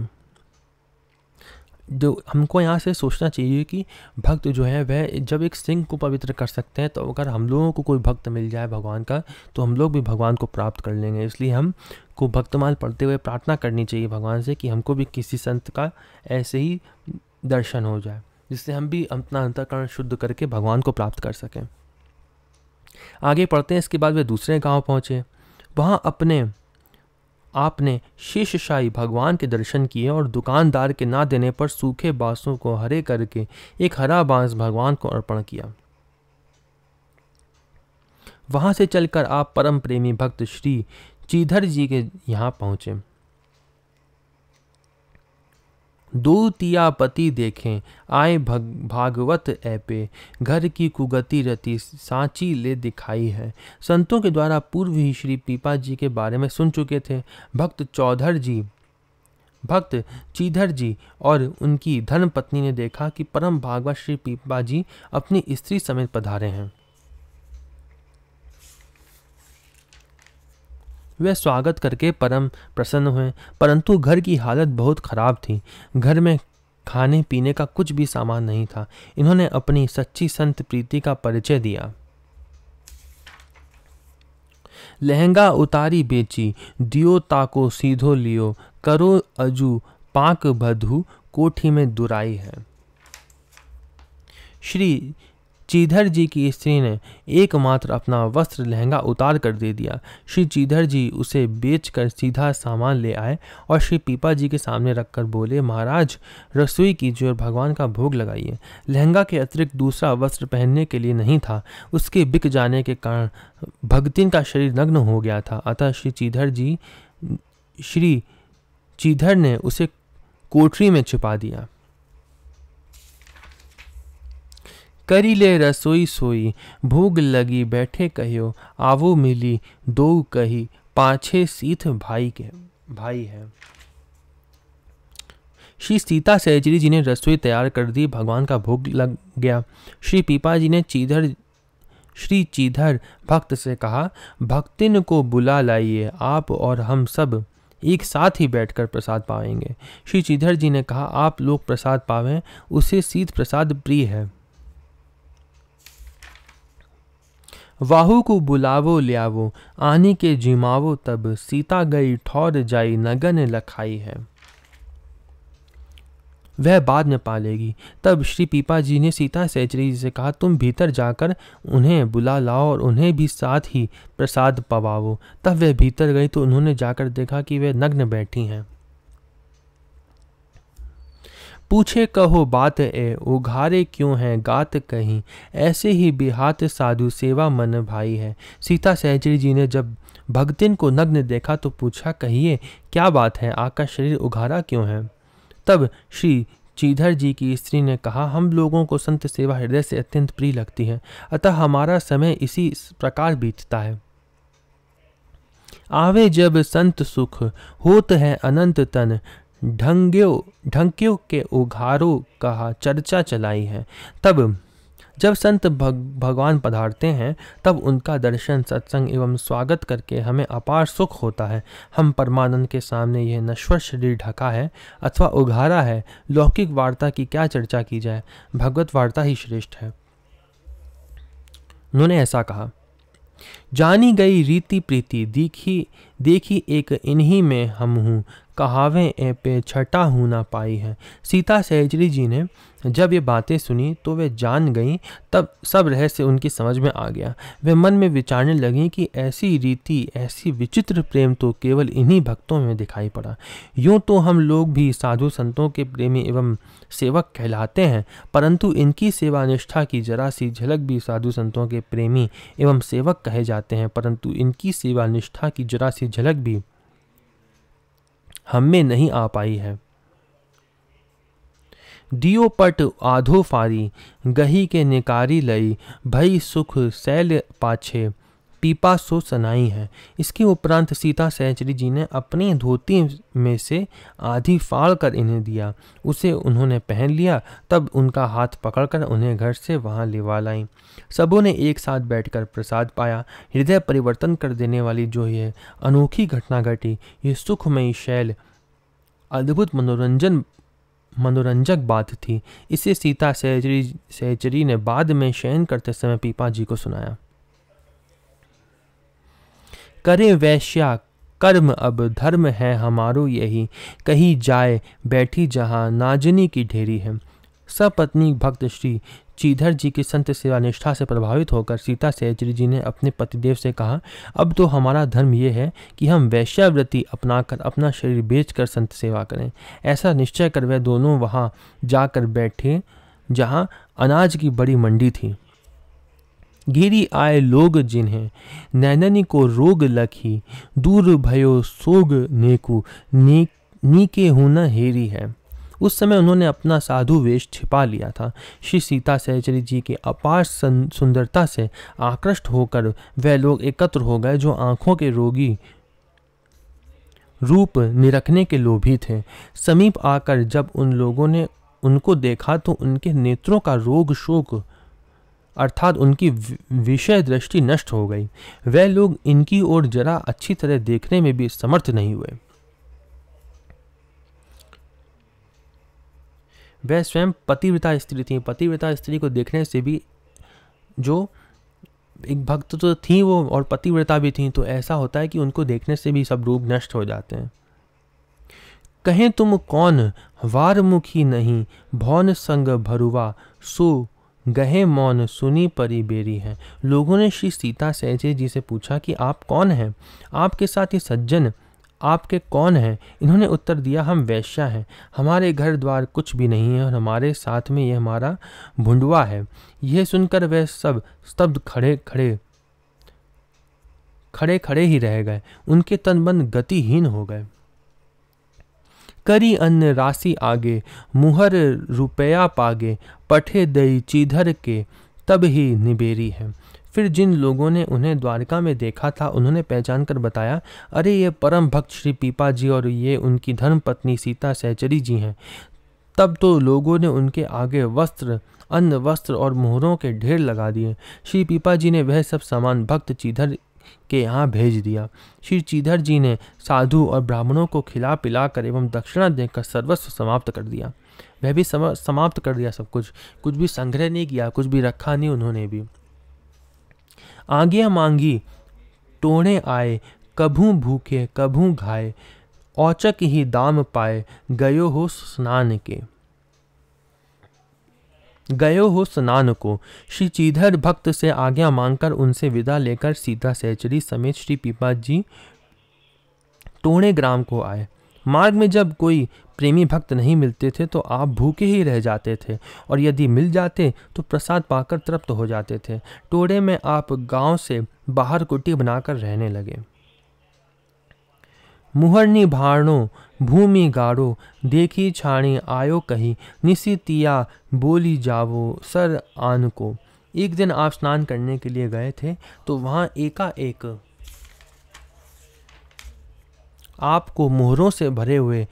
जो हमको यहाँ से सोचना चाहिए कि भक्त जो है वह जब एक सिंह को पवित्र कर सकते हैं तो अगर हम लोगों को कोई भक्त मिल जाए भगवान का तो हम लोग भी भगवान को प्राप्त कर लेंगे इसलिए हम को भक्तमाल पढ़ते हुए प्रार्थना करनी चाहिए भगवान से कि हमको भी किसी संत का ऐसे ही दर्शन हो जाए जिससे हम भी अपना अंतकरण शुद्ध करके भगवान को प्राप्त कर सकें आगे पढ़ते हैं इसके बाद वे दूसरे गांव पहुंचे वहां अपने आपने शीर्षशाही भगवान के दर्शन किए और दुकानदार के ना देने पर सूखे बांसों को हरे करके एक हरा बांस भगवान को अर्पण किया वहां से चलकर आप परम प्रेमी भक्त श्री चीधर जी के यहाँ पहुंचे दूतिया पति देखें आए भग भागवत ऐपे घर की कुगति रति सांची ले दिखाई है संतों के द्वारा पूर्व ही श्री पीपा जी के बारे में सुन चुके थे भक्त चौधर जी भक्त चीधर जी और उनकी धर्म पत्नी ने देखा कि परम भागवत श्री पीपा जी अपनी स्त्री समेत पधारे हैं वे स्वागत करके परम प्रसन्न हुए परंतु घर की हालत बहुत खराब थी घर में खाने पीने का कुछ भी सामान नहीं था इन्होंने अपनी सच्ची संत प्रीति का परिचय दिया लहंगा उतारी बेची दियो ताको सीधो लियो करो अजू पाक बधु कोठी में दुराई है श्री चीधर जी की स्त्री ने एकमात्र अपना वस्त्र लहंगा उतार कर दे दिया श्री चीधर जी उसे बेच कर सीधा सामान ले आए और श्री पीपा जी के सामने रखकर बोले महाराज रसोई कीजिए और भगवान का भोग लगाइए लहंगा के अतिरिक्त दूसरा वस्त्र पहनने के लिए नहीं था उसके बिक जाने के कारण भगतिन का शरीर नग्न हो गया था अतः श्री चीधर जी श्री चीधर ने उसे कोठरी में छिपा दिया करी ले रसोई सोई भूग लगी बैठे कहियो आवो मिली दो कही पाछे सीथ भाई के भाई है श्री सीता सहजरी जी ने रसोई तैयार कर दी भगवान का भोग लग गया श्री पीपा जी ने चीधर श्री चीधर भक्त से कहा भक्तिन को बुला लाइए आप और हम सब एक साथ ही बैठकर प्रसाद पाएंगे श्री चीधर जी ने कहा आप लोग प्रसाद पावें उसे सीत प्रसाद प्रिय है वाहू को बुलावो लियावो आनी के जिमावो तब सीता गई ठौर जाई नगन लखाई है वह बाद में पालेगी तब श्री पीपा जी ने सीता सैचरी जी से कहा तुम भीतर जाकर उन्हें बुला लाओ और उन्हें भी साथ ही प्रसाद पवाओ तब वह भीतर गई तो उन्होंने जाकर देखा कि वह नग्न बैठी हैं पूछे कहो बात ए उघारे क्यों हैं गात कहीं ऐसे ही बिहात साधु सेवा मन भाई है सीता सहचरी जी ने जब भगतिन को नग्न देखा तो पूछा कहिए क्या बात है आपका शरीर उघारा क्यों है तब श्री चीधर जी की स्त्री ने कहा हम लोगों को संत सेवा हृदय से अत्यंत प्रिय लगती है अतः हमारा समय इसी प्रकार बीतता है आवे जब संत सुख होत है अनंत तन ढंग्यो ढंक्यो के उघारों का चर्चा चलाई है तब जब संत भग, भगवान पधारते हैं तब उनका दर्शन सत्संग एवं स्वागत करके हमें अपार सुख होता है हम परमानंद के सामने यह नश्वर शरीर ढका है अथवा उघारा है लौकिक वार्ता की क्या चर्चा की जाए भगवत वार्ता ही श्रेष्ठ है उन्होंने ऐसा कहा जानी गई रीति प्रीति देखी देखी एक इन्हीं में हम हूँ कहावें ए पे छटा हूँ ना पाई है सीता सहजरी जी ने जब ये बातें सुनी तो वे जान गईं तब सब रहस्य उनकी समझ में आ गया वे मन में विचारने लगीं कि ऐसी रीति ऐसी विचित्र प्रेम तो केवल इन्हीं भक्तों में दिखाई पड़ा यूँ तो हम लोग भी साधु संतों के प्रेमी एवं सेवक कहलाते हैं परंतु इनकी सेवा निष्ठा की जरा सी झलक भी साधु संतों के प्रेमी एवं सेवक कहे जाते हैं परंतु इनकी सेवा निष्ठा की जरा सी झलक भी हम में नहीं आ पाई है दियो पट आधो फारी गही के निकारी लई भई सुख सैल पाछे पीपा सो सनाई है इसके उपरांत सीता सैचरी जी ने अपनी धोती में से आधी फाड़ कर इन्हें दिया उसे उन्होंने पहन लिया तब उनका हाथ पकड़कर उन्हें घर से वहाँ लेवा लाई सबों ने एक साथ बैठकर प्रसाद पाया हृदय परिवर्तन कर देने वाली जो यह अनोखी घटना घटी ये सुखमयी शैल अद्भुत मनोरंजन मनोरंजक बात थी इसे सीता सैचरी सैचरी ने बाद में शयन करते समय पीपा जी को सुनाया करें वैश्या कर्म अब धर्म है हमारो यही कही जाए बैठी जहाँ नाजनी की ढेरी है सपत्नी भक्त श्री चीधर जी की संत सेवा निष्ठा से प्रभावित होकर सीता सहचरी जी ने अपने पतिदेव से कहा अब तो हमारा धर्म यह है कि हम वैश्याव्रति अपनाकर अपना शरीर बेचकर संत सेवा करें ऐसा निश्चय कर वह दोनों वहाँ जाकर बैठे जहाँ अनाज की बड़ी मंडी थी घेरी आए लोग जिन्हें नैनन को रोग लखी दूर भयो सोग नेकू ने, नीके होना हेरी है उस समय उन्होंने अपना साधु वेश छिपा लिया था श्री सीता सहचरी जी की अपार सुंदरता से आकृष्ट होकर वह लोग एकत्र हो गए जो आँखों के रोगी रूप निरखने के लोभी थे समीप आकर जब उन लोगों ने उनको देखा तो उनके नेत्रों का रोग शोक अर्थात उनकी विषय दृष्टि नष्ट हो गई वह लोग इनकी ओर जरा अच्छी तरह देखने में भी समर्थ नहीं हुए वह स्वयं पतिव्रता स्त्री थी पतिव्रता स्त्री को देखने से भी जो एक भक्त तो थी वो और पतिव्रता भी थी तो ऐसा होता है कि उनको देखने से भी सब रूप नष्ट हो जाते हैं कहें तुम कौन वारमुखी नहीं भौन संग भरुआ सो गहे मौन सुनी परी बेरी है लोगों ने श्री सीता सहजे जी से पूछा कि आप कौन हैं आपके साथ ये सज्जन आपके कौन हैं इन्होंने उत्तर दिया हम वैश्या हैं हमारे घर द्वार कुछ भी नहीं है और हमारे साथ में यह हमारा भुंडवा है यह सुनकर वह सब स्तब्ध खड़े खड़े खड़े खड़े ही रह गए उनके तनबन गतिहीन हो गए करी अन्य राशि आगे मुहर रुपया पागे पठे दई चीधर के तब ही निबेरी है फिर जिन लोगों ने उन्हें द्वारका में देखा था उन्होंने पहचान कर बताया अरे ये परम भक्त श्री पीपा जी और ये उनकी धर्म पत्नी सीता सहचरी जी हैं तब तो लोगों ने उनके आगे वस्त्र अन्न वस्त्र और मोहरों के ढेर लगा दिए श्री पीपा जी ने वह सब सामान भक्त चीधर के यहाँ भेज दिया श्री चीधर जी ने साधु और ब्राह्मणों को खिला पिला कर एवं दक्षिणा देकर सर्वस्व समाप्त कर दिया वह भी समाप्त कर दिया सब कुछ कुछ भी संग्रह नहीं किया कुछ भी रखा नहीं उन्होंने भी आज्ञा मांगी टोणे आए कभू भूखे कभू घाए औचक ही दाम पाए गयो हो स्नान के गयो हो स्नान को श्री चीधर भक्त से आज्ञा मांगकर उनसे विदा लेकर सीता सहचरी समेत श्री पीपा जी टोणे ग्राम को आए मार्ग में जब कोई प्रेमी भक्त नहीं मिलते थे तो आप भूखे ही रह जाते थे और यदि मिल जाते तो प्रसाद पाकर तृप्त हो जाते थे टोड़े में आप गांव से बाहर कुटी बनाकर रहने लगे मुहरनी भाणों भूमि गाड़ो देखी छाणे आयो कही निशितिया बोली जावो सर आन को एक दिन आप स्नान करने के लिए गए थे तो वहाँ एकाएक आपको मोहरों से भरे हुए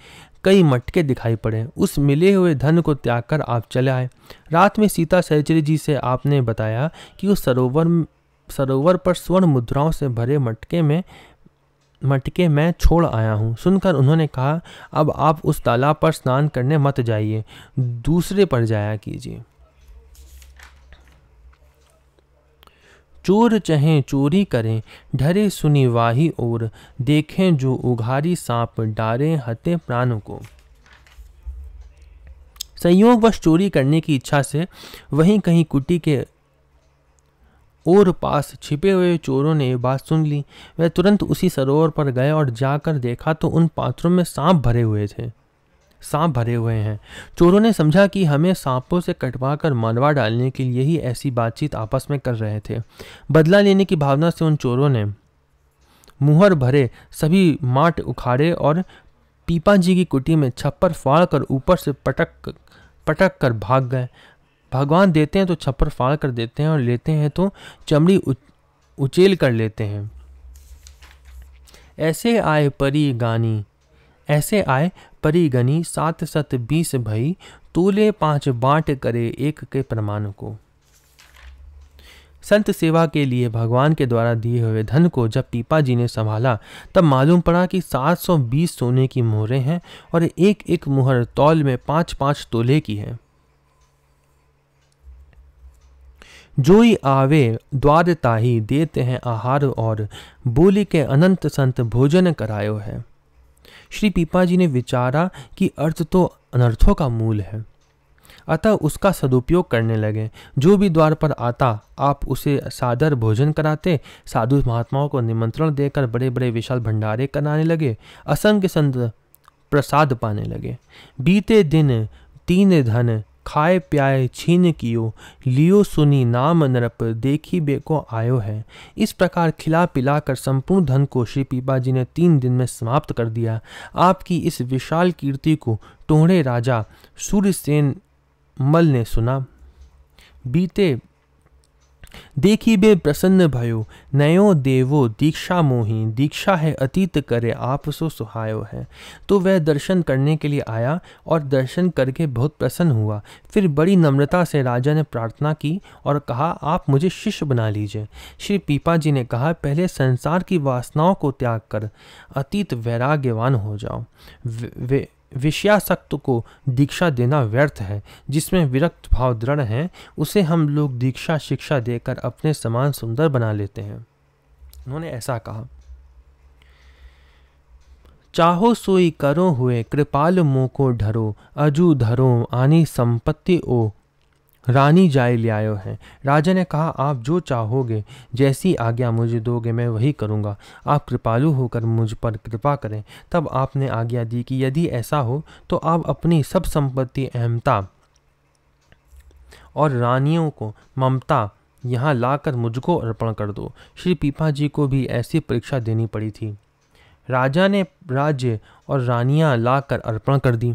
कई मटके दिखाई पड़े उस मिले हुए धन को त्याग कर आप चले आए रात में सीता सहचरी जी से आपने बताया कि उस सरोवर सरोवर पर स्वर्ण मुद्राओं से भरे मटके में मटके मैं छोड़ आया हूँ सुनकर उन्होंने कहा अब आप उस तालाब पर स्नान करने मत जाइए दूसरे पर जाया कीजिए चोर चहे चोरी करें ढरे सुनी वाही और देखें जो उघारी सांप डारे हते प्राणों को संयोगवश चोरी करने की इच्छा से वहीं कहीं कुटी के और पास छिपे हुए चोरों ने बात सुन ली वह तुरंत उसी सरोवर पर गए और जाकर देखा तो उन पात्रों में सांप भरे हुए थे सांप भरे हुए हैं चोरों ने समझा कि हमें सांपों से कटवा कर मारवा डालने के लिए ही ऐसी बातचीत आपस में कर रहे थे बदला लेने की भावना से उन चोरों ने मुहर भरे सभी माट उखाड़े और पीपा जी की कुटी में छप्पर फाड़ कर ऊपर से पटक पटक कर भाग गए भगवान देते हैं तो छप्पर फाड़ कर देते हैं और लेते हैं तो चमड़ी उचेल कर लेते हैं ऐसे आए परी गानी ऐसे आए परी गनी सात सत बीस भई तूले पांच बांट करे एक के प्रमाण को संत सेवा के लिए भगवान के द्वारा दिए हुए धन को जब पीपा जी ने संभाला तब मालूम पड़ा कि 720 सोने की मोहरें हैं और एक एक मोहर तौल में पाँच पाँच तोले की है जो ही आवे ही देते हैं आहार और बोली के अनंत संत भोजन करायो है श्री पीपा जी ने विचारा कि अर्थ तो अनर्थों का मूल है अतः उसका सदुपयोग करने लगे जो भी द्वार पर आता आप उसे सादर भोजन कराते साधु महात्माओं को निमंत्रण देकर बड़े बड़े विशाल भंडारे कराने लगे असंख्य संत प्रसाद पाने लगे बीते दिन तीन धन खाए प्याए छीन कियो लियो सुनी नाम नरप देखी बेको आयो है इस प्रकार खिला पिला कर संपूर्ण धन को श्री पीपा जी ने तीन दिन में समाप्त कर दिया आपकी इस विशाल कीर्ति को टोढ़े राजा सूर्यसेन मल ने सुना बीते देखी बे प्रसन्न भयो नयो देवो दीक्षा मोही दीक्षा है अतीत करे आप सो सुहायो है तो वह दर्शन करने के लिए आया और दर्शन करके बहुत प्रसन्न हुआ फिर बड़ी नम्रता से राजा ने प्रार्थना की और कहा आप मुझे शिष्य बना लीजिए श्री पीपा जी ने कहा पहले संसार की वासनाओं को त्याग कर अतीत वैराग्यवान हो जाओ वे, वे विषयासक्त को दीक्षा देना व्यर्थ है जिसमें विरक्त भाव दृढ़ है उसे हम लोग दीक्षा शिक्षा देकर अपने समान सुंदर बना लेते हैं उन्होंने ऐसा कहा चाहो सोई करो हुए कृपाल मोको ढरो अजू धरो आनी संपत्ति ओ रानी जाय आयो है राजा ने कहा आप जो चाहोगे जैसी आज्ञा मुझे दोगे मैं वही करूँगा आप कृपालु होकर मुझ पर कृपा करें तब आपने आज्ञा दी कि यदि ऐसा हो तो आप अपनी सब संपत्ति अहमता और रानियों को ममता यहाँ लाकर मुझको अर्पण कर दो श्री पीपा जी को भी ऐसी परीक्षा देनी पड़ी थी राजा ने राज्य और रानियाँ लाकर अर्पण कर दी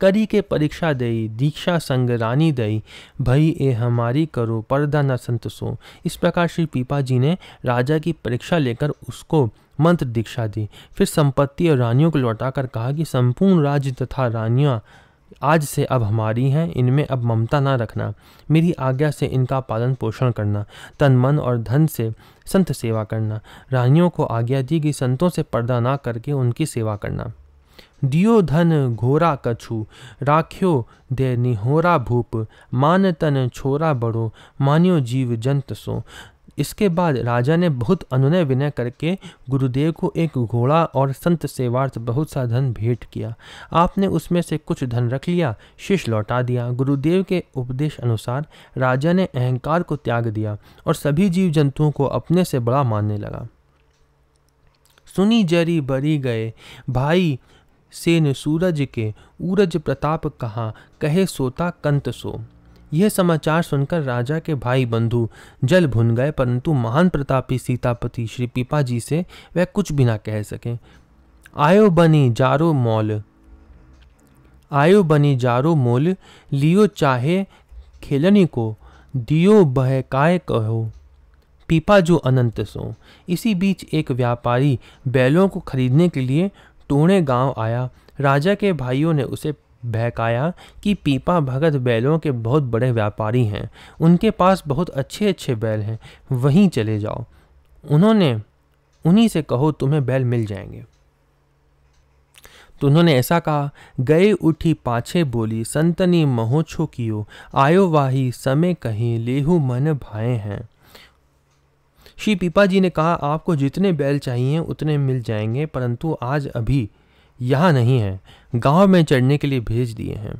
करी के परीक्षा दई दीक्षा संग रानी दई भई ए हमारी करो पर्दा न संतसो इस प्रकार श्री पीपा जी ने राजा की परीक्षा लेकर उसको मंत्र दीक्षा दी फिर संपत्ति और रानियों को लौटाकर कहा कि संपूर्ण राज्य तथा रानियाँ आज से अब हमारी हैं इनमें अब ममता ना रखना मेरी आज्ञा से इनका पालन पोषण करना तन मन और धन से संत सेवा करना रानियों को आज्ञा दी कि संतों से पर्दा ना करके उनकी सेवा करना दियो धन घोरा कछु राख्यो दे निहोरा भूप मान तन छोरा बड़ो मान्यो जीव जंत सो इसके बाद राजा ने बहुत अनुनय विनय करके गुरुदेव को एक घोड़ा और संत सेवार्थ बहुत सा धन भेंट किया आपने उसमें से कुछ धन रख लिया शिष लौटा दिया गुरुदेव के उपदेश अनुसार राजा ने अहंकार को त्याग दिया और सभी जीव जंतुओं को अपने से बड़ा मानने लगा सुनी जरी बरी गए भाई सेन सूरज के ऊरज प्रताप कहा कहे सोता कंत सो यह समाचार सुनकर राजा के भाई बंधु जल भुन गए परंतु महान प्रतापी सीतापति श्री पिपाजी से वह कुछ भी ना कह सके आयो बनी जारो मोल आयो बनी जारो मोल लियो चाहे खेलनी को दियो काय कहो पीपा जो अनंत सो इसी बीच एक व्यापारी बैलों को खरीदने के लिए टूणे गांव आया राजा के भाइयों ने उसे बहकाया कि पीपा भगत बैलों के बहुत बड़े व्यापारी हैं उनके पास बहुत अच्छे अच्छे बैल हैं वहीं चले जाओ उन्होंने उन्हीं से कहो तुम्हें बैल मिल जाएंगे तो उन्होंने ऐसा कहा गए उठी पाछे बोली संतनी महोछो कियो आयो वाही समय कहीं लेहू मन भाए हैं श्री पीपा जी ने कहा आपको जितने बैल चाहिए उतने मिल जाएंगे परंतु आज अभी यहाँ नहीं है गांव में चढ़ने के लिए भेज दिए हैं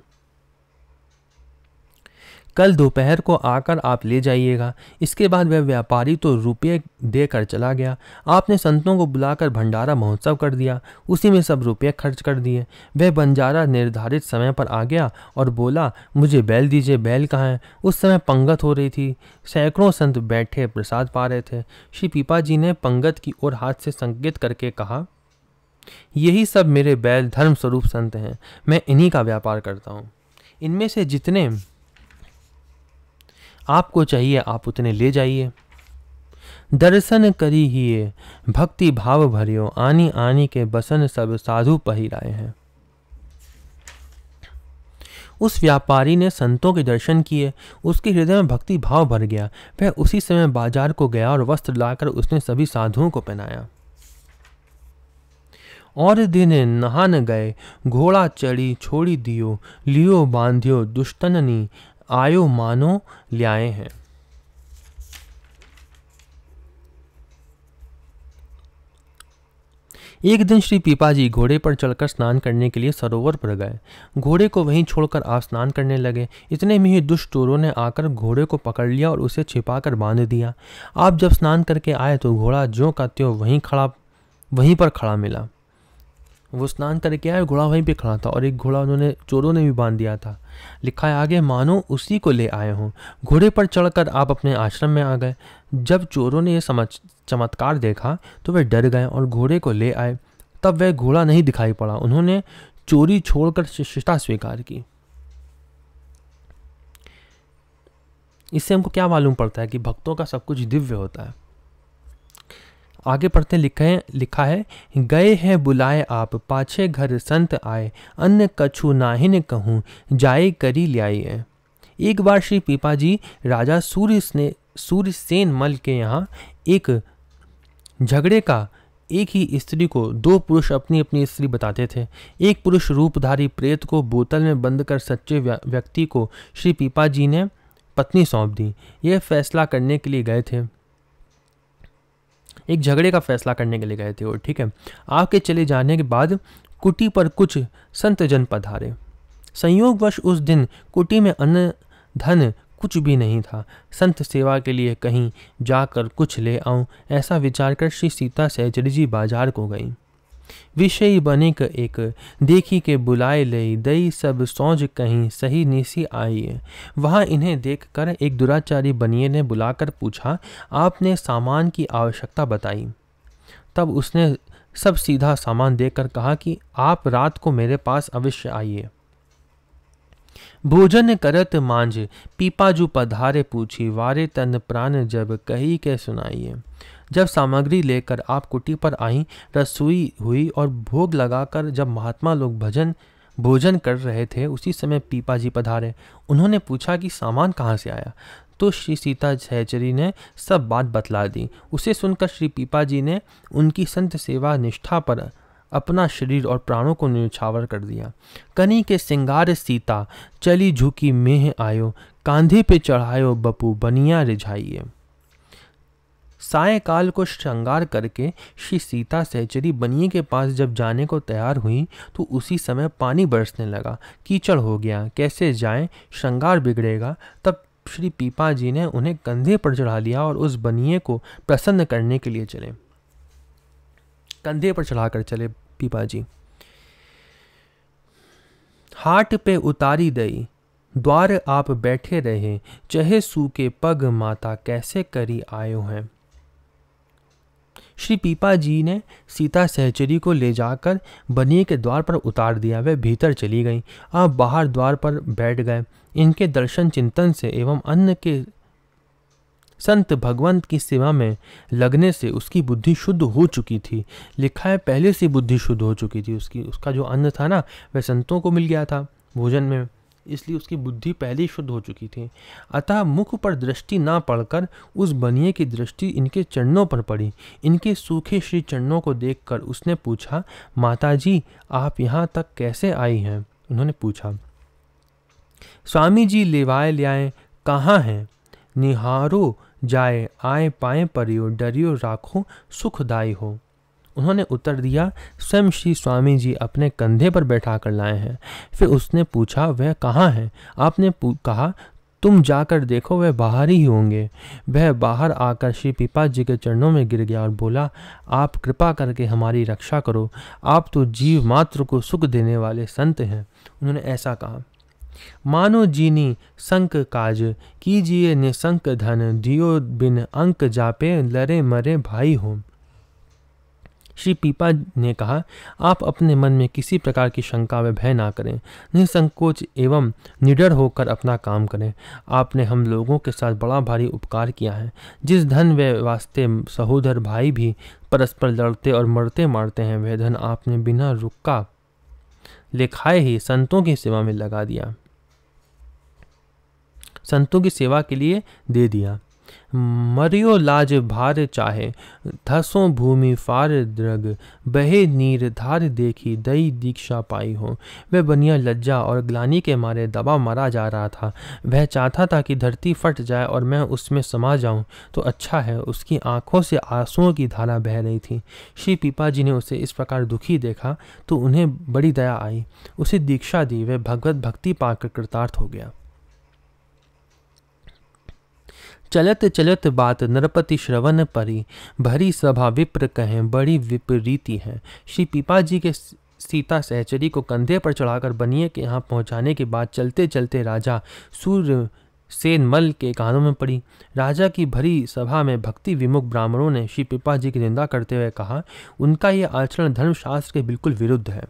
कल दोपहर को आकर आप ले जाइएगा इसके बाद वह व्यापारी तो रुपये देकर चला गया आपने संतों को बुलाकर भंडारा महोत्सव कर दिया उसी में सब रुपये खर्च कर दिए वह बंजारा निर्धारित समय पर आ गया और बोला मुझे बैल दीजिए बैल कहाँ है उस समय पंगत हो रही थी सैकड़ों संत बैठे प्रसाद पा रहे थे श्री पीपा जी ने पंगत की ओर हाथ से संकेत करके कहा यही सब मेरे बैल धर्म स्वरूप संत हैं मैं इन्हीं का व्यापार करता हूँ इनमें से जितने आपको चाहिए आप उतने ले जाइए दर्शन करी ये भक्ति भाव भरियो आनी आनी के बसन सब साधु पहिराए हैं उस व्यापारी ने संतों के दर्शन किए उसके हृदय में भक्ति भाव भर गया वह उसी समय बाजार को गया और वस्त्र लाकर उसने सभी साधुओं को पहनाया और दिन नहान गए घोड़ा चढ़ी छोड़ी दियो लियो बांधियो दुष्टननी आयो मानो ल्याए हैं एक दिन श्री पिपाजी घोड़े पर चढ़कर स्नान करने के लिए सरोवर पर गए घोड़े को वहीं छोड़कर आप स्नान करने लगे इतने में ही दुष्ट चोरों ने आकर घोड़े को पकड़ लिया और उसे छिपाकर बांध दिया आप जब स्नान करके आए तो घोड़ा ज्यों का त्यों वहीं खड़ा वहीं पर खड़ा मिला वो स्नान करके आया घोड़ा वहीं पे खड़ा था और एक घोड़ा उन्होंने चोरों ने भी बांध दिया था लिखा है आगे मानो उसी को ले आए हों घोड़े पर चढ़कर आप अपने आश्रम में आ गए जब चोरों ने यह समझ चमत्कार देखा तो वे डर गए और घोड़े को ले आए तब वह घोड़ा नहीं दिखाई पड़ा उन्होंने चोरी छोड़कर शिष्टता स्वीकार की इससे हमको क्या मालूम पड़ता है कि भक्तों का सब कुछ दिव्य होता है आगे पढ़ते लिखे लिखा है गए हैं बुलाए आप पाछे घर संत आए अन्य कछु नाहिन कहूँ जाए करी है एक बार श्री पीपा जी राजा सूर्य ने सूर्यसेन मल के यहाँ एक झगड़े का एक ही स्त्री को दो पुरुष अपनी अपनी स्त्री बताते थे एक पुरुष रूपधारी प्रेत को बोतल में बंद कर सच्चे व्यक्ति को श्री पीपा जी ने पत्नी सौंप दी यह फैसला करने के लिए गए थे एक झगड़े का फैसला करने के लिए गए थे और ठीक है आपके चले जाने के बाद कुटी पर कुछ संत जन पधारे संयोगवश उस दिन कुटी में अन्न धन कुछ भी नहीं था संत सेवा के लिए कहीं जाकर कुछ ले आऊं ऐसा विचार कर श्री सीता सैजरी जी बाजार को गईं विषयी बनिक एक देखी के बुलाए लई दई सब सौज कहीं सही निसी आई वहाँ इन्हें देखकर एक दुराचारी बनिए ने बुलाकर पूछा आपने सामान की आवश्यकता बताई तब उसने सब सीधा सामान देकर कहा कि आप रात को मेरे पास अवश्य आइए भोजन करत मांझ पीपाजू पधारे पूछी वारे तन प्राण जब कही के सुनाइए जब सामग्री लेकर आप कुटी पर आई रसोई हुई और भोग लगाकर जब महात्मा लोग भजन भोजन कर रहे थे उसी समय पीपा जी पधारे उन्होंने पूछा कि सामान कहाँ से आया तो श्री सीता सहचरी ने सब बात बतला दी उसे सुनकर श्री पीपा जी ने उनकी संत सेवा निष्ठा पर अपना शरीर और प्राणों को न्यौछावर कर दिया कनी के सिंगार सीता चली झुकी मेह आयो कांधे पे चढ़ायो बपू बनिया रिझाइए सायकाल को श्रृंगार करके श्री सीता सहचरी बनिए के पास जब जाने को तैयार हुई तो उसी समय पानी बरसने लगा कीचड़ हो गया कैसे जाएं श्रृंगार बिगड़ेगा तब श्री पीपा जी ने उन्हें कंधे पर चढ़ा लिया और उस बनिए को प्रसन्न करने के लिए चले कंधे पर चढ़ाकर चले पीपा जी हाट पे उतारी दई द्वार आप बैठे रहे चहे सूखे पग माता कैसे करी आयो हैं श्री पीपा जी ने सीता सहचरी को ले जाकर बनिए के द्वार पर उतार दिया वह भीतर चली गईं आप बाहर द्वार पर बैठ गए इनके दर्शन चिंतन से एवं अन्य के संत भगवंत की सेवा में लगने से उसकी बुद्धि शुद्ध हो चुकी थी लिखा है पहले से बुद्धि शुद्ध हो चुकी थी उसकी उसका जो अन्न था ना वह संतों को मिल गया था भोजन में इसलिए उसकी बुद्धि पहले ही शुद्ध हो चुकी थी अतः मुख पर दृष्टि ना पड़कर उस बनिए की दृष्टि इनके चरणों पर पड़ी इनके सूखे श्री चरणों को देखकर उसने पूछा माताजी आप यहाँ तक कैसे आई हैं उन्होंने पूछा स्वामी जी लेवाए लियाए कहाँ हैं निहारो जाए आए पाए परियो डरियो राखो सुखदायी हो उन्होंने उत्तर दिया स्वयं श्री स्वामी जी अपने कंधे पर बैठा कर लाए हैं फिर उसने पूछा वह कहाँ हैं आपने कहा तुम जाकर देखो वह बाहर ही होंगे वह बाहर आकर श्री पिपा जी के चरणों में गिर गया और बोला आप कृपा करके हमारी रक्षा करो आप तो जीव मात्र को सुख देने वाले संत हैं उन्होंने ऐसा कहा मानो जीनी संक काज कीजिए निसंक धन दियो बिन अंक जापे लरे मरे भाई हों श्री पीपा ने कहा आप अपने मन में किसी प्रकार की शंका व भय ना करें निसंकोच एवं निडर होकर अपना काम करें आपने हम लोगों के साथ बड़ा भारी उपकार किया है जिस धन व वास्ते सहोदर भाई भी परस्पर लड़ते और मरते मारते हैं वह धन आपने बिना रुका लिखाए ही संतों की सेवा में लगा दिया संतों की सेवा के लिए दे दिया मरियो लाज भार चाहे धसो भूमि फार द्रग बहे नीर धार देखी दई दीक्षा पाई हो वह बनिया लज्जा और ग्लानी के मारे दबा मरा जा रहा था वह चाहता था कि धरती फट जाए और मैं उसमें समा जाऊं तो अच्छा है उसकी आंखों से आंसुओं की धारा बह रही थी श्री पीपा जी ने उसे इस प्रकार दुखी देखा तो उन्हें बड़ी दया आई उसे दीक्षा दी वह भगवत भक्ति पाकर कृतार्थ हो गया चलत चलत बात नरपति श्रवण परी भरी सभा विप्र कहें बड़ी विपरीति है श्री पीपा जी के सीता सहचरी को कंधे पर चढ़ाकर बनिए के यहाँ पहुँचाने के बाद चलते चलते राजा सूर्य सेन मल के कानों में पड़ी राजा की भरी सभा में भक्ति विमुख ब्राह्मणों ने श्री पिपा जी की निंदा करते हुए कहा उनका यह आचरण धर्मशास्त्र के बिल्कुल विरुद्ध है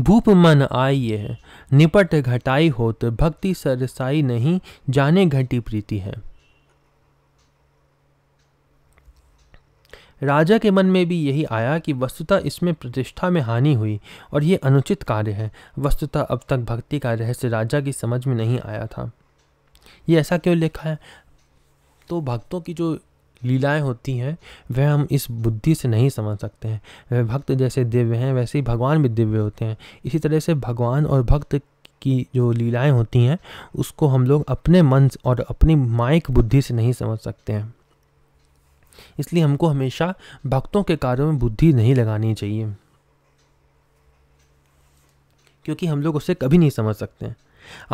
भूप मन आई है निपट घटाई होत भक्ति सरसाई नहीं जाने घटी प्रीति है राजा के मन में भी यही आया कि वस्तुतः इसमें प्रतिष्ठा में हानि हुई और ये अनुचित कार्य है वस्तुतः अब तक भक्ति का रहस्य राजा की समझ में नहीं आया था ये ऐसा क्यों लिखा है तो भक्तों की जो लीलाएं होती हैं वह हम इस बुद्धि से नहीं समझ सकते हैं वह भक्त जैसे दिव्य हैं वैसे ही भगवान भी दिव्य होते हैं इसी तरह से भगवान और भक्त की जो लीलाएं होती हैं उसको हम लोग अपने मन और अपनी माइक बुद्धि से नहीं समझ सकते हैं इसलिए हमको हमेशा भक्तों के कार्यों में बुद्धि नहीं लगानी चाहिए क्योंकि हम लोग उसे कभी नहीं समझ सकते हैं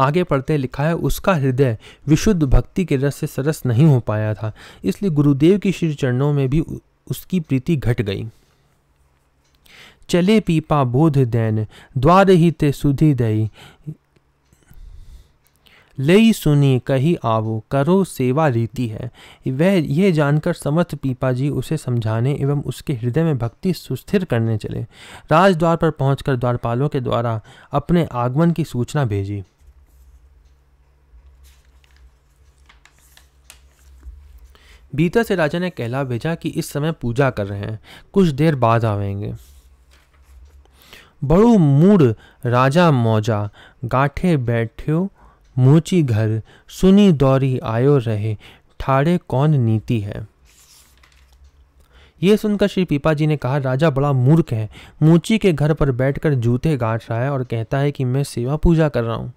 आगे पढ़ते लिखा है उसका हृदय विशुद्ध भक्ति के रस से सरस नहीं हो पाया था इसलिए गुरुदेव की श्री चरणों में भी उसकी प्रीति घट गई चले पीपा बोध दैन द्वार ही ते सुधी दई लई सुनी कही आवो करो सेवा रीति है वह यह जानकर समर्थ पीपा जी उसे समझाने एवं उसके हृदय में भक्ति सुस्थिर करने चले राजद्वार पर पहुंचकर द्वारपालों के द्वारा अपने आगमन की सूचना भेजी भीतर से राजा ने कहला भेजा कि इस समय पूजा कर रहे हैं कुछ देर बाद आवेंगे बड़ू मूड राजा मौजा गाठे बैठ्यो मूची घर सुनी दौरी आयो रहे ठाड़े कौन नीति है ये सुनकर श्री पीपा जी ने कहा राजा बड़ा मूर्ख है मूची के घर पर बैठकर जूते गाट रहा है और कहता है कि मैं सेवा पूजा कर रहा हूं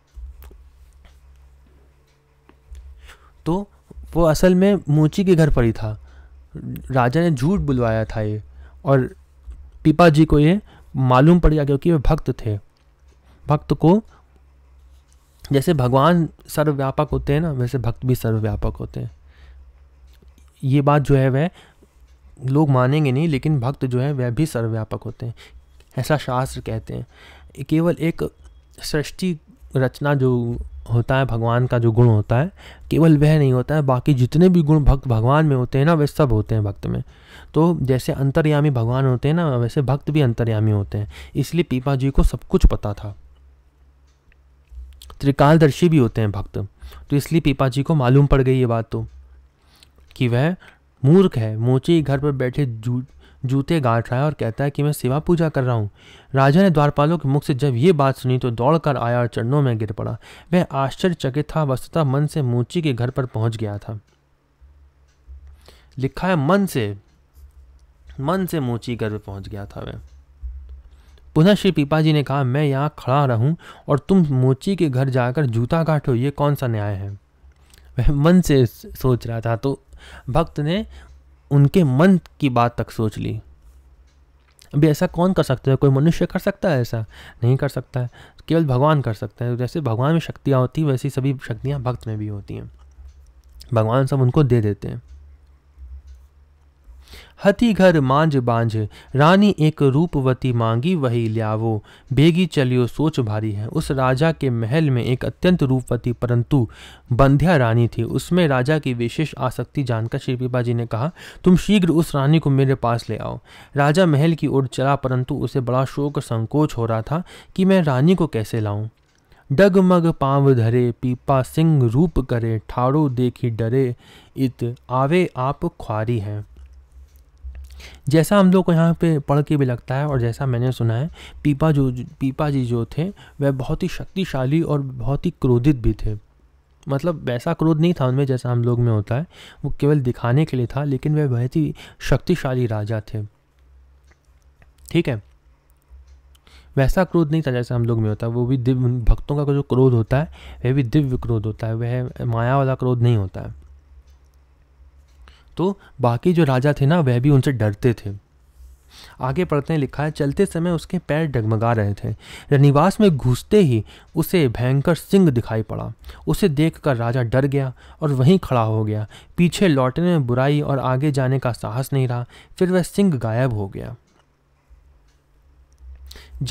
तो वो असल में मोची के घर पर ही था राजा ने झूठ बुलवाया था ये और पिपा जी को ये मालूम पड़ गया क्योंकि वे भक्त थे भक्त को जैसे भगवान सर्वव्यापक होते हैं ना वैसे भक्त भी सर्वव्यापक होते हैं ये बात जो है वह लोग मानेंगे नहीं लेकिन भक्त जो है वह भी सर्वव्यापक होते हैं ऐसा शास्त्र कहते हैं केवल एक सृष्टि रचना जो होता है भगवान का जो गुण होता है केवल वह नहीं होता है बाकी जितने भी गुण भक्त भगवान में होते हैं ना वे सब होते हैं भक्त में तो जैसे अंतर्यामी भगवान होते हैं ना वैसे भक्त भी अंतर्यामी होते हैं इसलिए पीपा जी को सब कुछ पता था त्रिकालदर्शी भी होते हैं भक्त तो इसलिए पीपा जी को मालूम पड़ गई ये बात तो कि वह मूर्ख है मोचे घर पर बैठे झूठ जूते गाड़ रहा है और कहता है कि मैं सेवा पूजा कर रहा हूँ राजा ने द्वारपालों के मुख से जब ये बात सुनी तो दौड़कर आया और चरणों में गिर पड़ा वह आश्चर्यचकित था वस्तुतः मन से मूची के घर पर पहुंच गया था लिखा है मन से मन से मूची घर पर पहुंच गया था वह पुनः श्री जी ने कहा मैं यहाँ खड़ा रहूं और तुम मोची के घर जाकर जूता काटो ये कौन सा न्याय है वह मन से सोच रहा था तो भक्त ने उनके मन की बात तक सोच ली अभी ऐसा कौन कर सकता है कोई मनुष्य कर सकता है ऐसा नहीं कर सकता है केवल भगवान कर सकता है जैसे भगवान में शक्तियाँ होती वैसी सभी शक्तियाँ भक्त में भी होती हैं भगवान सब उनको दे देते हैं हती घर मांझ बांझ रानी एक रूपवती मांगी वही लियावो बेगी चलियो सोच भारी है उस राजा के महल में एक अत्यंत रूपवती परंतु बंध्या रानी थी उसमें राजा की विशेष आसक्ति जानकर श्री जी ने कहा तुम शीघ्र उस रानी को मेरे पास ले आओ राजा महल की ओर चला परंतु उसे बड़ा शोक संकोच हो रहा था कि मैं रानी को कैसे लाऊं डगमग पांव धरे पीपा सिंह रूप करे ठाड़ो देखी डरे इत आवे आप ख्वारी हैं जैसा हम लोग को यहाँ पे पढ़ के भी लगता है और जैसा मैंने सुना है पीपा जो पीपा जी जो थे वह बहुत ही शक्तिशाली और बहुत ही क्रोधित भी थे मतलब वैसा क्रोध नहीं था उनमें जैसा हम लोग में होता है वो केवल दिखाने के लिए था लेकिन वह बहुत ही शक्तिशाली राजा थे ठीक है वैसा क्रोध नहीं था जैसा हम लोग में होता है वो भी दिव्य भक्तों का जो क्रोध होता है वह भी दिव्य क्रोध होता है वह माया वाला क्रोध नहीं होता है तो बाकी जो राजा थे ना वह भी उनसे डरते थे आगे पढ़ते हैं लिखा है चलते समय उसके पैर डगमगा रहे थे रनिवास में घुसते ही उसे भयंकर सिंह दिखाई पड़ा उसे देखकर राजा डर गया और वहीं खड़ा हो गया पीछे लौटने में बुराई और आगे जाने का साहस नहीं रहा फिर वह सिंह गायब हो गया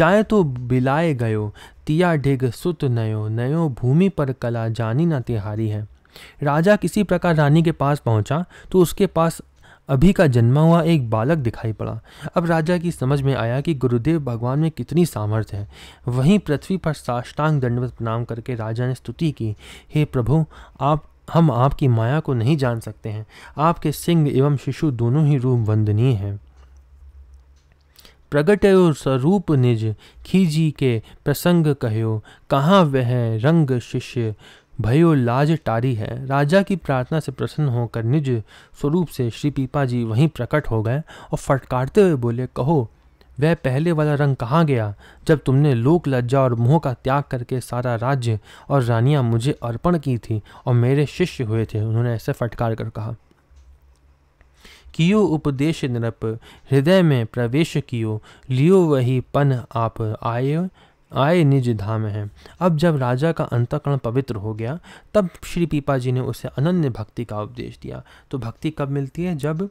जाए तो बिलाए गयो तिया ढिग सुत नयो नयो भूमि पर कला जानी ना तिहारी है राजा किसी प्रकार रानी के पास पहुंचा तो उसके पास अभी का जन्मा हुआ एक बालक दिखाई पड़ा अब राजा की समझ में आया कि गुरुदेव भगवान में कितनी सामर्थ्य है वहीं पृथ्वी पर साष्टांग दंडवत प्रणाम करके राजा ने स्तुति की हे प्रभु आप हम आपकी माया को नहीं जान सकते हैं आपके सिंह एवं शिशु दोनों ही रूप वंदनीय हैं प्रगट स्वरूप निज खीजी के प्रसंग कहो कहाँ वह रंग शिष्य भयो लाज टारी है राजा की प्रार्थना से प्रसन्न होकर निज स्वरूप से श्री पीपा जी वहीं प्रकट हो गए और फटकारते हुए बोले कहो वह पहले वाला रंग कहाँ गया जब तुमने लोक लज्जा और मुंह का त्याग करके सारा राज्य और रानियाँ मुझे अर्पण की थी और मेरे शिष्य हुए थे उन्होंने ऐसे फटकार कर कहा कियो उपदेश निरप हृदय में प्रवेश कियो लियो वही पन आप आए आए निज धाम है अब जब राजा का अंतकरण पवित्र हो गया तब श्री पीपा जी ने उसे अनन्य भक्ति का उपदेश दिया तो भक्ति कब मिलती है जब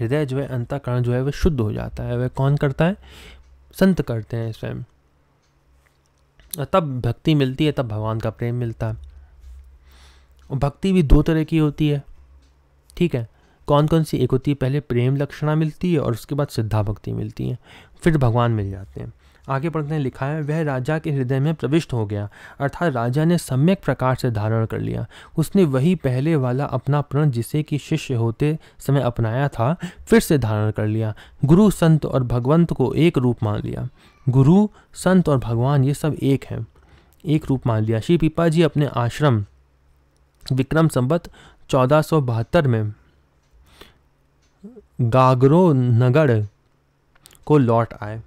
हृदय जो है अंतकरण जो है वह शुद्ध हो जाता है वह कौन करता है संत करते हैं स्वयं तब भक्ति मिलती है तब भगवान का प्रेम मिलता है और भक्ति भी दो तरह की होती है ठीक है कौन कौन सी एक होती है पहले प्रेम लक्षणा मिलती है और उसके बाद सिद्धा भक्ति मिलती है फिर भगवान मिल जाते हैं आगे पढ़ते हैं लिखा है वह राजा के हृदय में प्रविष्ट हो गया अर्थात राजा ने सम्यक प्रकार से धारण कर लिया उसने वही पहले वाला अपना प्रण जिसे कि शिष्य होते समय अपनाया था फिर से धारण कर लिया गुरु संत और भगवंत को एक रूप मान लिया गुरु संत और भगवान ये सब एक हैं एक रूप मान लिया श्री पिपा जी अपने आश्रम विक्रम संबत चौदह में गागरो नगर को लौट आए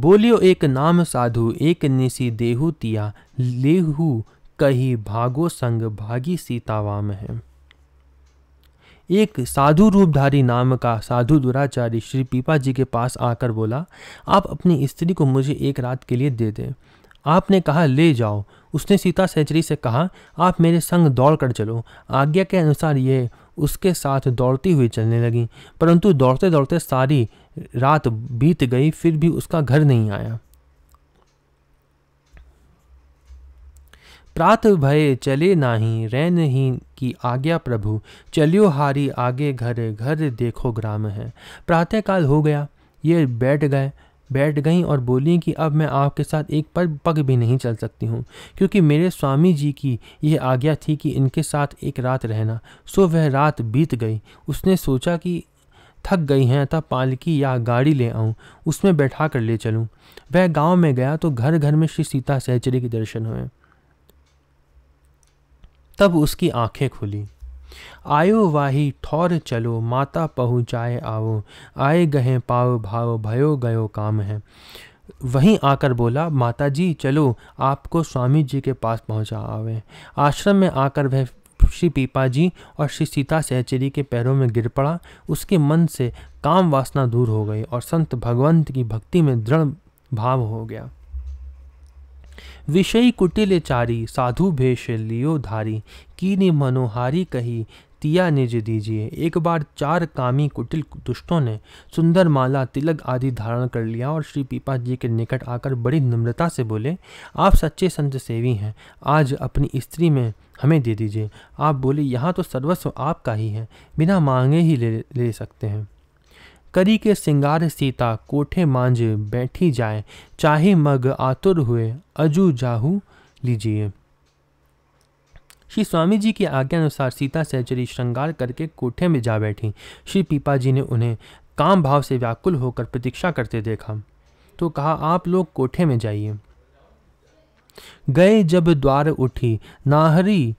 बोलियो एक नाम साधु एक निसी देहु तिया लेहु कही भागो संग भागी सीतावाम है एक साधु रूपधारी नाम का साधु दुराचारी श्री पीपा जी के पास आकर बोला आप अपनी स्त्री को मुझे एक रात के लिए दे दें आपने कहा ले जाओ उसने सीता सेचरी से कहा आप मेरे संग दौड़ कर चलो आज्ञा के अनुसार यह उसके साथ दौड़ती हुई चलने लगी परंतु दौड़ते दौड़ते सारी रात बीत गई फिर भी उसका घर नहीं आया प्रात भय चले नाही रैन ही की आज्ञा प्रभु चलियो हारी आगे घर घर देखो ग्राम है प्रातःकाल हो गया ये बैठ गए बैठ गई और बोली कि अब मैं आपके साथ एक पग पग भी नहीं चल सकती हूँ क्योंकि मेरे स्वामी जी की यह आज्ञा थी कि इनके साथ एक रात रहना सो वह रात बीत गई उसने सोचा कि थक गई हैं अतः पालकी या गाड़ी ले आऊँ उसमें बैठा कर ले चलूँ वह गांव में गया तो घर घर में श्री सीता सहचरी के दर्शन हुए तब उसकी आंखें खुली आयो वाही ठौर चलो माता पहुँचाए आओ आए गहे पाव भाव भयो गयो काम है वहीं आकर बोला माता जी चलो आपको स्वामी जी के पास पहुंचा आवे आश्रम में आकर वह श्री पीपाजी और श्री सीता सहचरी के पैरों में गिर पड़ा उसके मन से काम वासना दूर हो गई और संत भगवंत की भक्ति में दृढ़ भाव हो गया विषयी कुटिलचारी साधु भेष लियो धारी की मनोहारी कही तिया निज दीजिए एक बार चार कामी कुटिल दुष्टों ने सुंदर माला तिलक आदि धारण कर लिया और श्री पीपा जी के निकट आकर बड़ी नम्रता से बोले आप सच्चे संत सेवी हैं आज अपनी स्त्री में हमें दे दीजिए आप बोले यहाँ तो सर्वस्व आपका ही है बिना मांगे ही ले ले सकते हैं करी के सिंगार सीता कोठे मांझे बैठी जाए चाहे मग आतुर हुए अजू जाहू लीजिए श्री स्वामी जी की आज्ञा अनुसार सीता सहचरी श्रृंगार करके कोठे में जा बैठी श्री पीपा जी ने उन्हें काम भाव से व्याकुल होकर प्रतीक्षा करते देखा तो कहा आप लोग कोठे में जाइए गए जब द्वार उठी नाहरी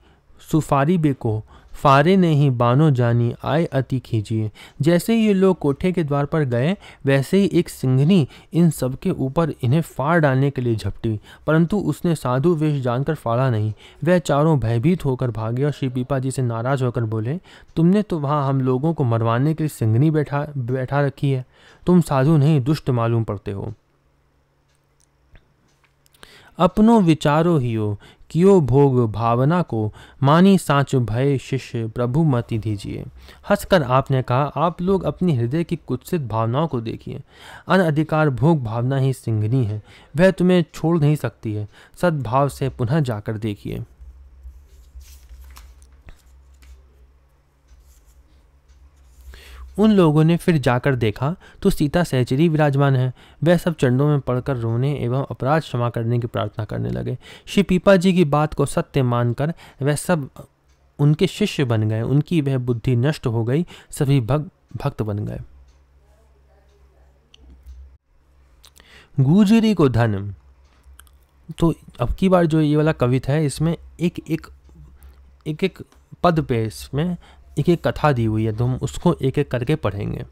सुफारी बेको को फारे ने ही बानो जानी आए अति खींची जैसे ये लोग कोठे के द्वार पर गए वैसे ही एक सिंघनी इन सबके ऊपर इन्हें फाड़ डालने के लिए झपटी परंतु उसने साधु वेश जानकर फाड़ा नहीं वह चारों भयभीत होकर भागे और श्री पीपा जी से नाराज होकर बोले तुमने तो वहाँ हम लोगों को मरवाने के लिए सिंघनी बैठा बैठा रखी है तुम साधु नहीं दुष्ट मालूम पड़ते हो अपनों विचारों ही हो कियो भोग भावना को मानी साँच भय शिष्य प्रभु मति दीजिए हंसकर आपने कहा आप लोग अपनी हृदय की कुत्सित भावनाओं को देखिए अन अधिकार भोग भावना ही सिंगनी है वह तुम्हें छोड़ नहीं सकती है सद्भाव से पुनः जाकर देखिए उन लोगों ने फिर जाकर देखा तो सीता सहचरी विराजमान है वह सब चरणों में पड़कर रोने एवं अपराध क्षमा करने की प्रार्थना करने लगे श्री पीपा जी की बात को सत्य मानकर वह सब उनके शिष्य बन गए उनकी वह बुद्धि नष्ट हो गई सभी भग, भक्त बन गए गुजरी को धन तो अब की बार जो ये वाला कविता है इसमें एक एक एक एक पद पे इसमें एक एक कथा दी हुई है तो हम उसको एक एक करके पढ़ेंगे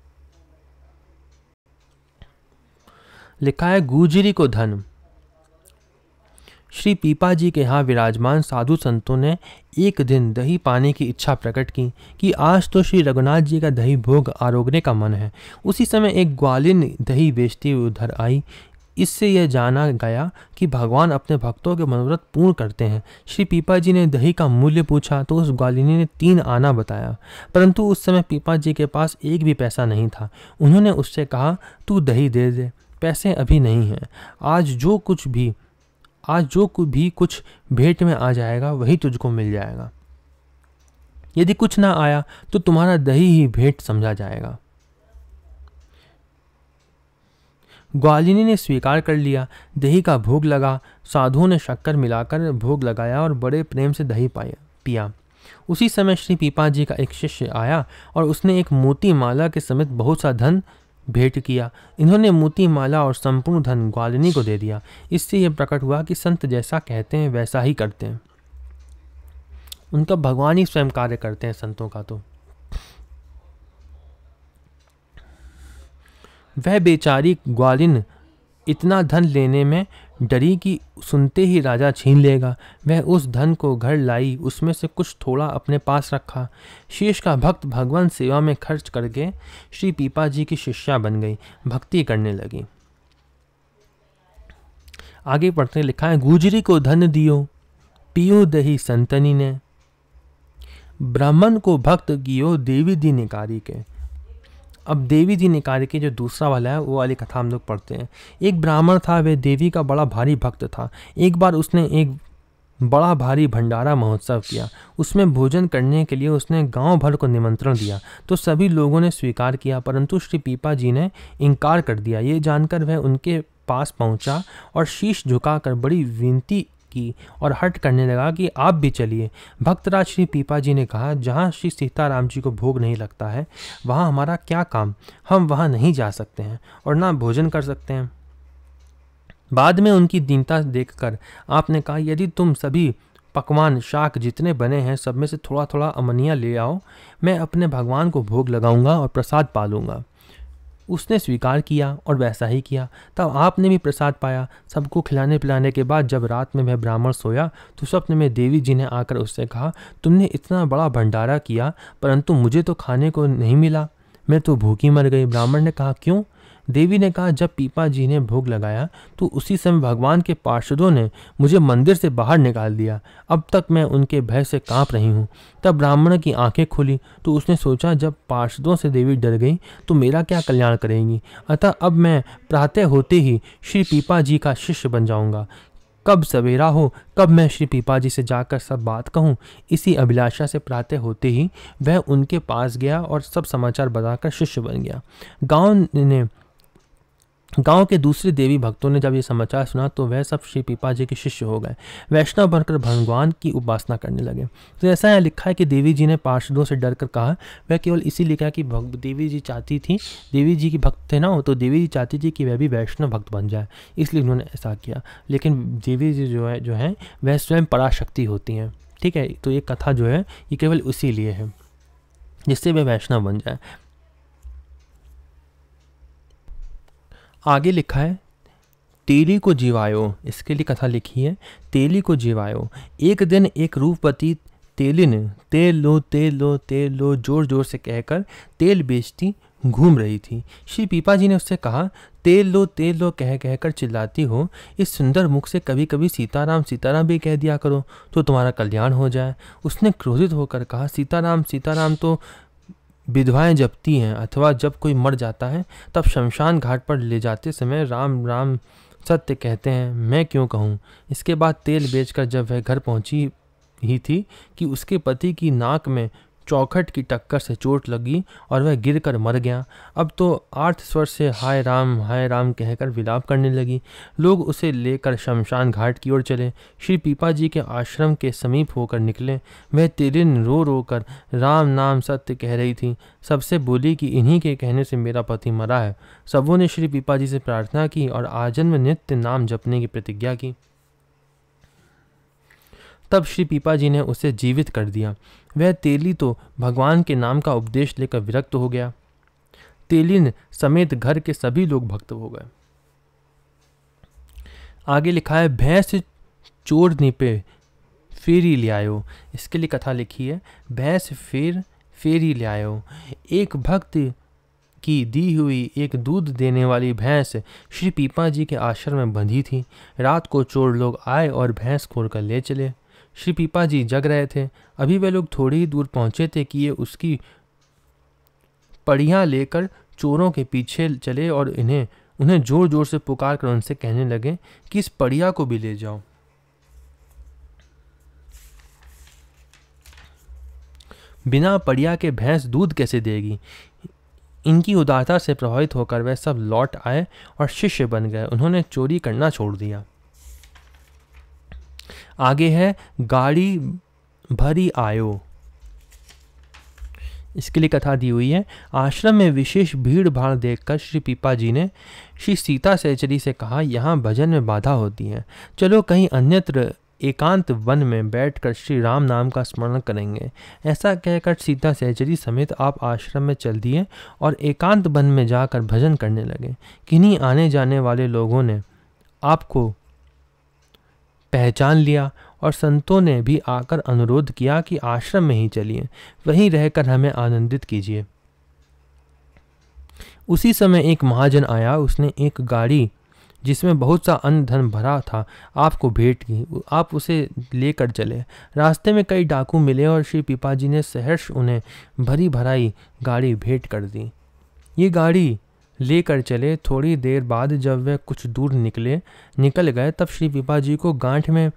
लिखा है गुजरी को धन श्री पीपा जी के यहाँ विराजमान साधु संतों ने एक दिन दही पाने की इच्छा प्रकट की कि आज तो श्री रघुनाथ जी का दही भोग आरोगने का मन है उसी समय एक ग्वालिन दही बेचती हुई उधर आई इससे यह जाना गया कि भगवान अपने भक्तों के मनोरथ पूर्ण करते हैं श्री पीपा जी ने दही का मूल्य पूछा तो उस ग्वालिनी ने तीन आना बताया परंतु उस समय पीपा जी के पास एक भी पैसा नहीं था उन्होंने उससे कहा तू दही दे दे पैसे अभी नहीं हैं आज जो कुछ भी आज जो कुछ भी कुछ भेंट में आ जाएगा वही तुझको मिल जाएगा यदि कुछ ना आया तो तुम्हारा दही ही भेंट समझा जाएगा ग्वालिनी ने स्वीकार कर लिया दही का भोग लगा साधुओं ने शक्कर मिलाकर भोग लगाया और बड़े प्रेम से दही पाया पिया उसी समय श्री पीपा जी का एक शिष्य आया और उसने एक मोती माला के समेत बहुत सा धन भेंट किया इन्होंने मोती माला और संपूर्ण धन ग्वालिनी को दे दिया इससे यह प्रकट हुआ कि संत जैसा कहते हैं वैसा ही करते हैं उनका भगवान ही स्वयं कार्य करते हैं संतों का तो वह बेचारी ग्वालिन इतना धन लेने में डरी कि सुनते ही राजा छीन लेगा वह उस धन को घर लाई उसमें से कुछ थोड़ा अपने पास रखा शेष का भक्त भगवान सेवा में खर्च करके श्री पीपा जी की शिष्या बन गई भक्ति करने लगी आगे पढ़ते लिखा है गुजरी को धन दियो पियो दही संतनी ने ब्राह्मण को भक्त कियो देवी दी निकारी के अब देवी जी निकाय के जो दूसरा वाला है वो वाली कथा हम लोग पढ़ते हैं एक ब्राह्मण था वह देवी का बड़ा भारी भक्त था एक बार उसने एक बड़ा भारी भंडारा महोत्सव किया उसमें भोजन करने के लिए उसने गांव भर को निमंत्रण दिया तो सभी लोगों ने स्वीकार किया परंतु श्री पीपा जी ने इनकार कर दिया ये जानकर वह उनके पास पहुंचा और शीश झुकाकर बड़ी विनती की और हट करने लगा कि आप भी चलिए भक्तराज श्री पीपा जी ने कहा जहाँ श्री सीताराम जी को भोग नहीं लगता है वहाँ हमारा क्या काम हम वहाँ नहीं जा सकते हैं और ना भोजन कर सकते हैं बाद में उनकी दीनता देखकर आपने कहा यदि तुम सभी पकवान शाक जितने बने हैं सब में से थोड़ा थोड़ा अमनिया ले आओ मैं अपने भगवान को भोग लगाऊंगा और प्रसाद पालूंगा उसने स्वीकार किया और वैसा ही किया तब आपने भी प्रसाद पाया सबको खिलाने पिलाने के बाद जब रात में वह ब्राह्मण सोया तो स्वप्न में देवी जी ने आकर उससे कहा तुमने इतना बड़ा भंडारा किया परंतु मुझे तो खाने को नहीं मिला मैं तो भूखी मर गई ब्राह्मण ने कहा क्यों देवी ने कहा जब पीपा जी ने भोग लगाया तो उसी समय भगवान के पार्षदों ने मुझे मंदिर से बाहर निकाल दिया अब तक मैं उनके भय से कांप रही हूँ तब ब्राह्मण की आंखें खुली तो उसने सोचा जब पार्षदों से देवी डर गई तो मेरा क्या कल्याण करेंगी अतः अब मैं प्रातः होते ही श्री पीपा जी का शिष्य बन जाऊँगा कब सवेरा हो कब मैं श्री पीपा जी से जाकर सब बात कहूँ इसी अभिलाषा से प्रातः होते ही वह उनके पास गया और सब समाचार बताकर शिष्य बन गया गांव ने गांव के दूसरे देवी भक्तों ने जब ये समाचार सुना तो वह सब श्री पीपा जी के शिष्य हो गए वैष्णव बनकर भगवान की उपासना करने लगे तो ऐसा है लिखा है कि देवी जी ने पार्षदों से डर कर कहा वह केवल लिखा है कि देवी जी चाहती थी देवी जी की भक्त थे ना हो तो देवी जी चाहती थी कि वह भी वैष्णव भक्त बन जाए इसलिए उन्होंने ऐसा किया लेकिन देवी जी जो है जो है वह स्वयं पराशक्ति होती हैं ठीक है तो ये कथा जो है ये केवल उसी लिए है जिससे वह वैष्णव बन जाए आगे लिखा है तेली को जीवायो इसके लिए कथा लिखी है तेली को जीवायो एक दिन एक रूपपति तेली ने तेल लो तेल लो तेल लो जोर जोर से कहकर तेल बेचती घूम रही थी श्री पीपा जी ने उससे कहा तेल लो तेल लो कह कहकर चिल्लाती हो इस सुंदर मुख से कभी कभी सीताराम सीताराम भी कह दिया करो तो तुम्हारा कल्याण हो जाए उसने क्रोधित होकर कहा सीताराम सीताराम तो विधवाएं जपती हैं अथवा जब कोई मर जाता है तब शमशान घाट पर ले जाते समय राम राम सत्य कहते हैं मैं क्यों कहूँ इसके बाद तेल बेचकर जब वह घर पहुँची ही थी कि उसके पति की नाक में चौखट की टक्कर से चोट लगी और वह गिरकर मर गया अब तो आर्थ स्वर से हाय राम हाय राम कहकर विलाप करने लगी लोग उसे लेकर शमशान घाट की ओर चले श्री पीपा जी के आश्रम के समीप होकर निकले वह तिरिन रो रो कर राम नाम सत्य कह रही थी सबसे बोली कि इन्हीं के कहने से मेरा पति मरा है सबों ने श्री पीपा जी से प्रार्थना की और आजन्म नित्य नाम जपने की प्रतिज्ञा की तब श्री पीपा जी ने उसे जीवित कर दिया वह तेली तो भगवान के नाम का उपदेश लेकर विरक्त हो गया तेली समेत घर के सभी लोग भक्त हो गए आगे लिखा है भैंस चोर निपे फेरी ले आयो इसके लिए कथा लिखी है भैंस फिर फेरी ले आयो एक भक्त की दी हुई एक दूध देने वाली भैंस श्री पीपा जी के आश्रम में बंधी थी रात को चोर लोग आए और भैंस खोल कर ले चले श्री पीपा जी जग रहे थे अभी वे लोग थोड़ी ही दूर पहुंचे थे कि ये उसकी पड़ियाँ लेकर चोरों के पीछे चले और इन्हें उन्हें ज़ोर ज़ोर से पुकार कर उनसे कहने लगे कि इस पड़िया को भी ले जाओ बिना पड़िया के भैंस दूध कैसे देगी इनकी उदारता से प्रभावित होकर वे सब लौट आए और शिष्य बन गए उन्होंने चोरी करना छोड़ दिया आगे है गाड़ी भरी आयो इसके लिए कथा दी हुई है आश्रम में विशेष भीड़ भाड़ देखकर श्री पीपा जी ने श्री सीता सहचरी से कहा यहाँ भजन में बाधा होती है चलो कहीं अन्यत्र एकांत वन में बैठकर श्री राम नाम का स्मरण करेंगे ऐसा कहकर सीता सहचरी समेत आप आश्रम में चल दिए और एकांत वन में जाकर भजन करने लगे किन्हीं आने जाने वाले लोगों ने आपको पहचान लिया और संतों ने भी आकर अनुरोध किया कि आश्रम में ही चलिए वहीं रहकर हमें आनंदित कीजिए उसी समय एक महाजन आया उसने एक गाड़ी जिसमें बहुत सा अन्न धन भरा था आपको भेंट की आप उसे लेकर चले रास्ते में कई डाकू मिले और श्री पिपाजी ने सहर्ष उन्हें भरी भराई गाड़ी भेंट कर दी ये गाड़ी लेकर चले थोड़ी देर बाद जब वह कुछ दूर निकले निकल गए तब श्री पिपा जी को गांठ में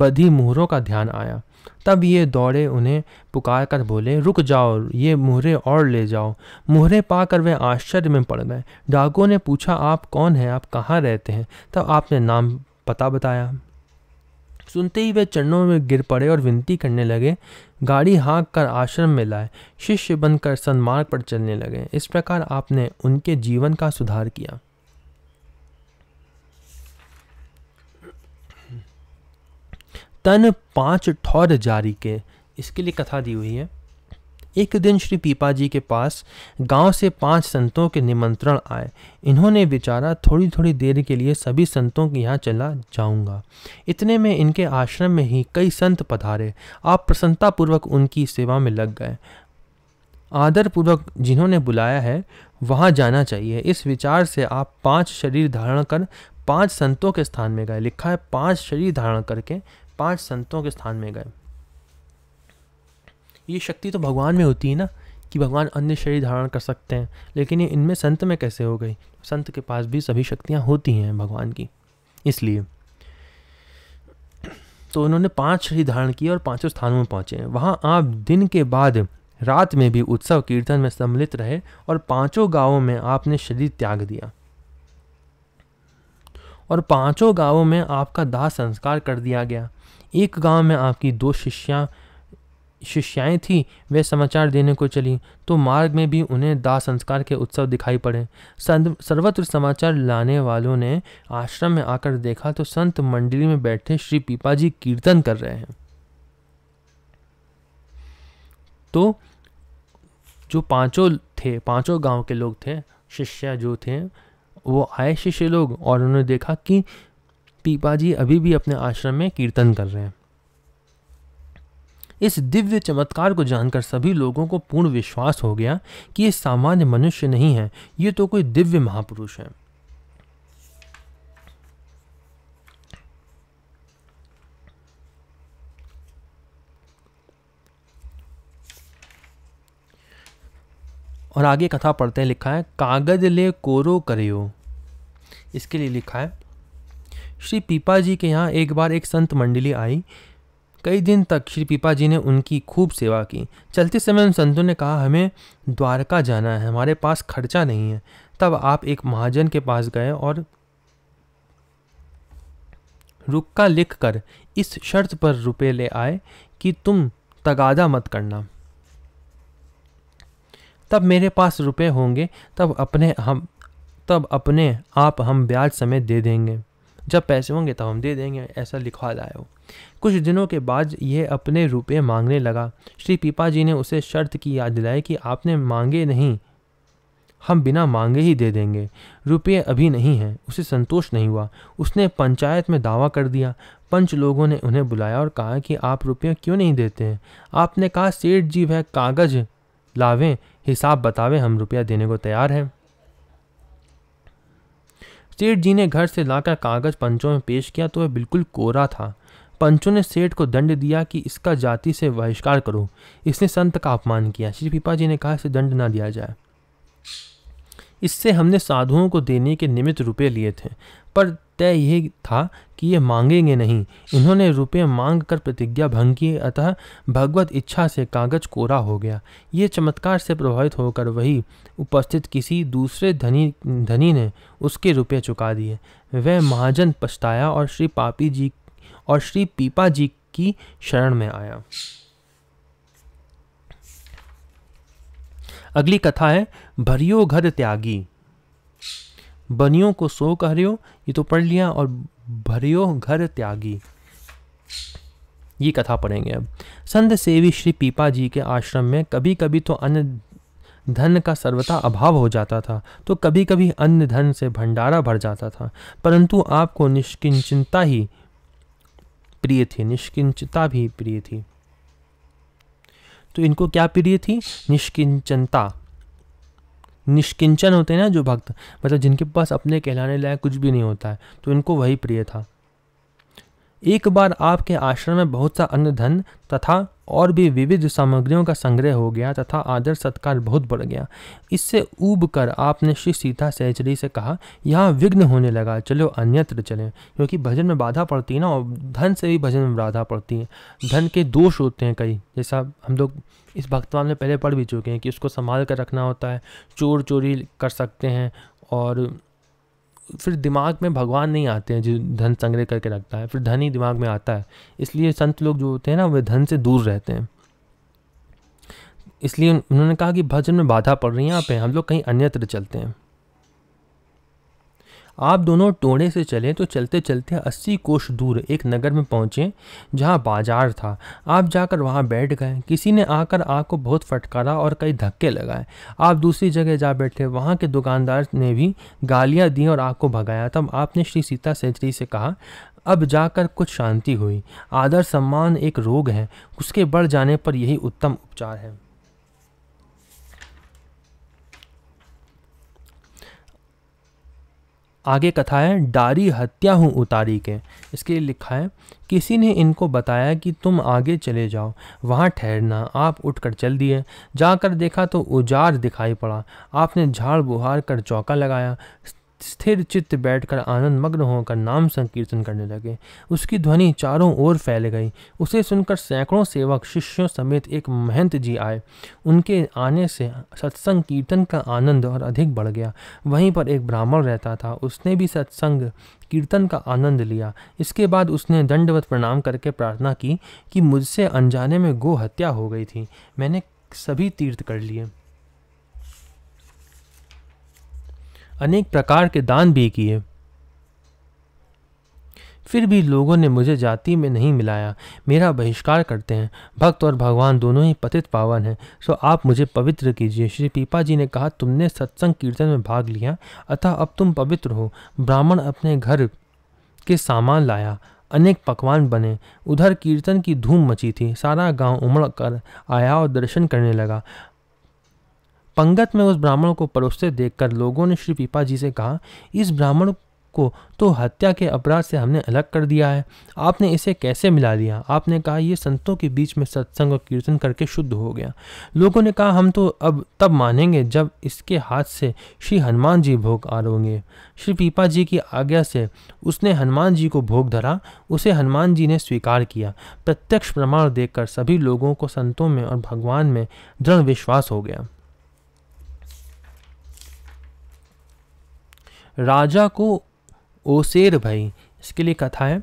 बधी मुहरों का ध्यान आया तब ये दौड़े उन्हें पुकार कर बोले रुक जाओ ये मुहरे और ले जाओ मुहरे पाकर वे आश्चर्य में पड़ गए डाकुओं ने पूछा आप कौन हैं आप कहाँ रहते हैं तब आपने नाम पता बताया सुनते ही वे चरणों में गिर पड़े और विनती करने लगे गाड़ी हाँक कर आश्रम में लाए शिष्य बनकर सन्मार्ग पर चलने लगे इस प्रकार आपने उनके जीवन का सुधार किया तन पांच ठौर जारी के इसके लिए कथा दी हुई है एक दिन श्री पीपा जी के पास गांव से पांच संतों के निमंत्रण आए इन्होंने विचारा थोड़ी थोड़ी देर के लिए सभी संतों के यहाँ चला जाऊंगा इतने में इनके आश्रम में ही कई संत पधारे आप प्रसन्नतापूर्वक उनकी सेवा में लग गए आदरपूर्वक जिन्होंने बुलाया है वहाँ जाना चाहिए इस विचार से आप पांच शरीर धारण कर पांच संतों के स्थान में गए लिखा है पांच शरीर धारण करके पांच संतों के स्थान में गए ये शक्ति तो भगवान में होती है ना कि भगवान अन्य शरीर धारण कर सकते हैं लेकिन ये इनमें संत में कैसे हो गई संत के पास भी सभी शक्तियाँ होती हैं भगवान की इसलिए तो उन्होंने पांच शरीर धारण किए और पांचों स्थानों में पहुंचे वहाँ आप दिन के बाद रात में भी उत्सव कीर्तन में सम्मिलित रहे और पांचों गांवों में आपने शरीर त्याग दिया और पांचों गांवों में आपका दाह संस्कार कर दिया गया एक गांव में आपकी दो शिष्या शिष्याएँ थीं वे समाचार देने को चली तो मार्ग में भी उन्हें दाह संस्कार के उत्सव दिखाई पड़े सर्वत्र समाचार लाने वालों ने आश्रम में आकर देखा तो संत मंडली में बैठे श्री पीपा जी कीर्तन कर रहे हैं तो जो पांचों थे पांचों गांव के लोग थे शिष्य जो थे वो आए शिष्य लोग और उन्होंने देखा कि पीपा जी अभी भी अपने आश्रम में कीर्तन कर रहे हैं इस दिव्य चमत्कार को जानकर सभी लोगों को पूर्ण विश्वास हो गया कि ये सामान्य मनुष्य नहीं है ये तो कोई दिव्य महापुरुष है और आगे कथा पढ़ते हैं लिखा है कागज ले कोरो करियो इसके लिए लिखा है श्री पीपा जी के यहाँ एक बार एक संत मंडली आई कई दिन तक श्री पिपा जी ने उनकी खूब सेवा की चलते समय उन संतों ने कहा हमें द्वारका जाना है हमारे पास खर्चा नहीं है तब आप एक महाजन के पास गए और रुक्का लिख कर इस शर्त पर रुपए ले आए कि तुम तगादा मत करना तब मेरे पास रुपए होंगे तब अपने हम तब अपने आप हम ब्याज समय दे देंगे जब पैसे होंगे तब हम दे देंगे ऐसा लिखवा लाए हो कुछ दिनों के बाद यह अपने रुपये मांगने लगा श्री पीपा जी ने उसे शर्त की याद दिलाई कि आपने मांगे नहीं हम बिना मांगे ही दे देंगे रुपये अभी नहीं हैं उसे संतोष नहीं हुआ उसने पंचायत में दावा कर दिया पंच लोगों ने उन्हें बुलाया और कहा कि आप रुपये क्यों नहीं देते हैं आपने कहा सेठ जी वह कागज़ लावें हिसाब बतावें हम रुपया देने को तैयार हैं सेठ जी ने घर से लाकर कागज पंचों में पेश किया तो वह बिल्कुल कोरा था पंचों ने सेठ को दंड दिया कि इसका जाति से बहिष्कार करो इसने संत का अपमान किया श्री पिपा जी ने कहा इसे दंड ना दिया जाए इससे हमने साधुओं को देने के निमित्त रुपये लिए थे पर तय यह था कि ये मांगेंगे नहीं इन्होंने रुपये मांग कर प्रतिज्ञा भंग की अतः भगवत इच्छा से कागज कोरा हो गया ये चमत्कार से प्रभावित होकर वही उपस्थित किसी दूसरे धनी धनी ने उसके रुपये चुका दिए वह महाजन पछताया और श्री पापी जी और श्री पीपा जी की शरण में आया अगली कथा है भरियो घर त्यागी बनियो को सो कह रहे हो ये तो पढ़ लिया और भरियो घर त्यागी ये कथा पढ़ेंगे अब संत सेवी श्री पीपा जी के आश्रम में कभी कभी तो अन्य धन का सर्वथा अभाव हो जाता था तो कभी कभी अन्य धन से भंडारा भर जाता था परंतु आपको निष्किंचिंता ही प्रिय थी निष्किंचता भी प्रिय थी तो इनको क्या प्रिय थी निष्किंचनता निष्किंचन होते हैं ना जो भक्त मतलब जिनके पास अपने कहलाने लायक कुछ भी नहीं होता है तो इनको वही प्रिय था एक बार आपके आश्रम में बहुत सा अन्य धन तथा और भी विविध सामग्रियों का संग्रह हो गया तथा आदर सत्कार बहुत बढ़ गया इससे ऊब कर आपने श्री सीता सहचरी से कहा यहाँ विघ्न होने लगा चलो अन्यत्र चलें क्योंकि भजन में बाधा पड़ती है ना और धन से भी भजन में बाधा पड़ती है धन के दोष होते हैं कई जैसा हम लोग इस भक्तवान में पहले पढ़ भी चुके हैं कि उसको संभाल कर रखना होता है चोर चोरी कर सकते हैं और फिर दिमाग में भगवान नहीं आते हैं जो धन संग्रह करके रखता है फिर धन ही दिमाग में आता है इसलिए संत लोग जो होते हैं ना वे धन से दूर रहते हैं इसलिए उन्होंने कहा कि भजन में बाधा पड़ रही है यहाँ हम लोग कहीं अन्यत्र चलते हैं आप दोनों टोड़े से चलें तो चलते चलते अस्सी कोष दूर एक नगर में पहुंचे जहां बाजार था आप जाकर वहां बैठ गए किसी ने आकर आग को बहुत फटकारा और कई धक्के लगाए आप दूसरी जगह जा बैठे वहां के दुकानदार ने भी गालियां दी और आग को भगाया तब आपने श्री सीता सेत्री से कहा अब जाकर कुछ शांति हुई आदर सम्मान एक रोग है उसके बढ़ जाने पर यही उत्तम उपचार है आगे कथा है डारी हत्या हूँ उतारी के इसके लिए लिखा है किसी ने इनको बताया कि तुम आगे चले जाओ वहाँ ठहरना आप उठकर चल दिए जाकर देखा तो उजार दिखाई पड़ा आपने झाड़ बुहार कर चौका लगाया स्थिर चित्त बैठकर आनंद मग्न होकर नाम संकीर्तन करने लगे उसकी ध्वनि चारों ओर फैल गई उसे सुनकर सैकड़ों सेवक शिष्यों समेत एक महंत जी आए उनके आने से सत्संग कीर्तन का आनंद और अधिक बढ़ गया वहीं पर एक ब्राह्मण रहता था उसने भी सत्संग कीर्तन का आनंद लिया इसके बाद उसने दंडवत प्रणाम करके प्रार्थना की कि मुझसे अनजाने में गो हत्या हो गई थी मैंने सभी तीर्थ कर लिए अनेक प्रकार के दान भी किए फिर भी लोगों ने मुझे जाति में नहीं मिलाया मेरा बहिष्कार करते हैं भक्त और भगवान दोनों ही पतित पावन हैं सो आप मुझे पवित्र कीजिए श्री पीपा जी ने कहा तुमने सत्संग कीर्तन में भाग लिया अतः अब तुम पवित्र हो ब्राह्मण अपने घर के सामान लाया अनेक पकवान बने उधर कीर्तन की धूम मची थी सारा गांव उमड़ कर आया और दर्शन करने लगा पंगत में उस ब्राह्मण को परोसते देखकर लोगों ने श्री पीपा जी से कहा इस ब्राह्मण को तो हत्या के अपराध से हमने अलग कर दिया है आपने इसे कैसे मिला दिया आपने कहा ये संतों के बीच में सत्संग और कीर्तन करके शुद्ध हो गया लोगों ने कहा हम तो अब तब मानेंगे जब इसके हाथ से श्री हनुमान जी भोग आरोगे श्री पीपा जी की आज्ञा से उसने हनुमान जी को भोग धरा उसे हनुमान जी ने स्वीकार किया प्रत्यक्ष प्रमाण देखकर सभी लोगों को संतों में और भगवान में दृढ़ विश्वास हो गया राजा को ओसेर भई इसके लिए कथा है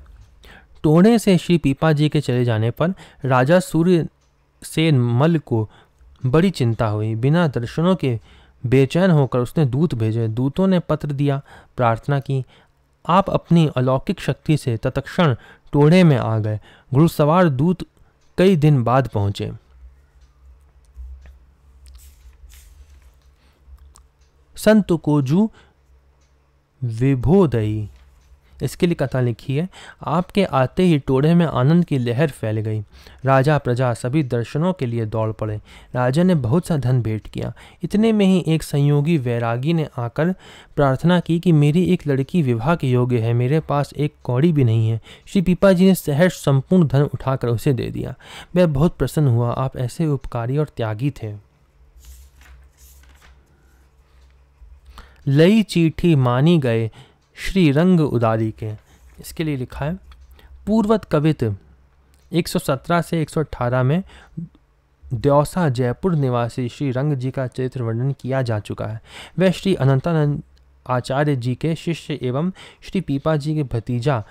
टोड़े से श्री पीपा जी के चले जाने पर राजा सूर्य सेन मल को बड़ी चिंता हुई बिना दर्शनों के बेचैन होकर उसने दूत भेजे दूतों ने पत्र दिया प्रार्थना की आप अपनी अलौकिक शक्ति से तत्क्षण टोड़े में आ गए घुड़सवार दूत कई दिन बाद पहुंचे संत कोजू विभोदयी इसके लिए कथा लिखी है आपके आते ही टोड़े में आनंद की लहर फैल गई राजा प्रजा सभी दर्शनों के लिए दौड़ पड़े राजा ने बहुत सा धन भेंट किया इतने में ही एक संयोगी वैरागी ने आकर प्रार्थना की कि मेरी एक लड़की विवाह के योग्य है मेरे पास एक कौड़ी भी नहीं है श्री पीपा जी ने सहज संपूर्ण धन उठाकर उसे दे दिया वह बहुत प्रसन्न हुआ आप ऐसे उपकारी और त्यागी थे लई चीठी मानी गए श्री रंग उदारी के इसके लिए लिखा है पूर्वत कवित 117 से 118 में द्यौसा जयपुर निवासी श्री रंग जी का चरित्र वर्णन किया जा चुका है वह श्री अनंतानंद आचार्य जी के शिष्य एवं श्री पीपा जी के भतीजा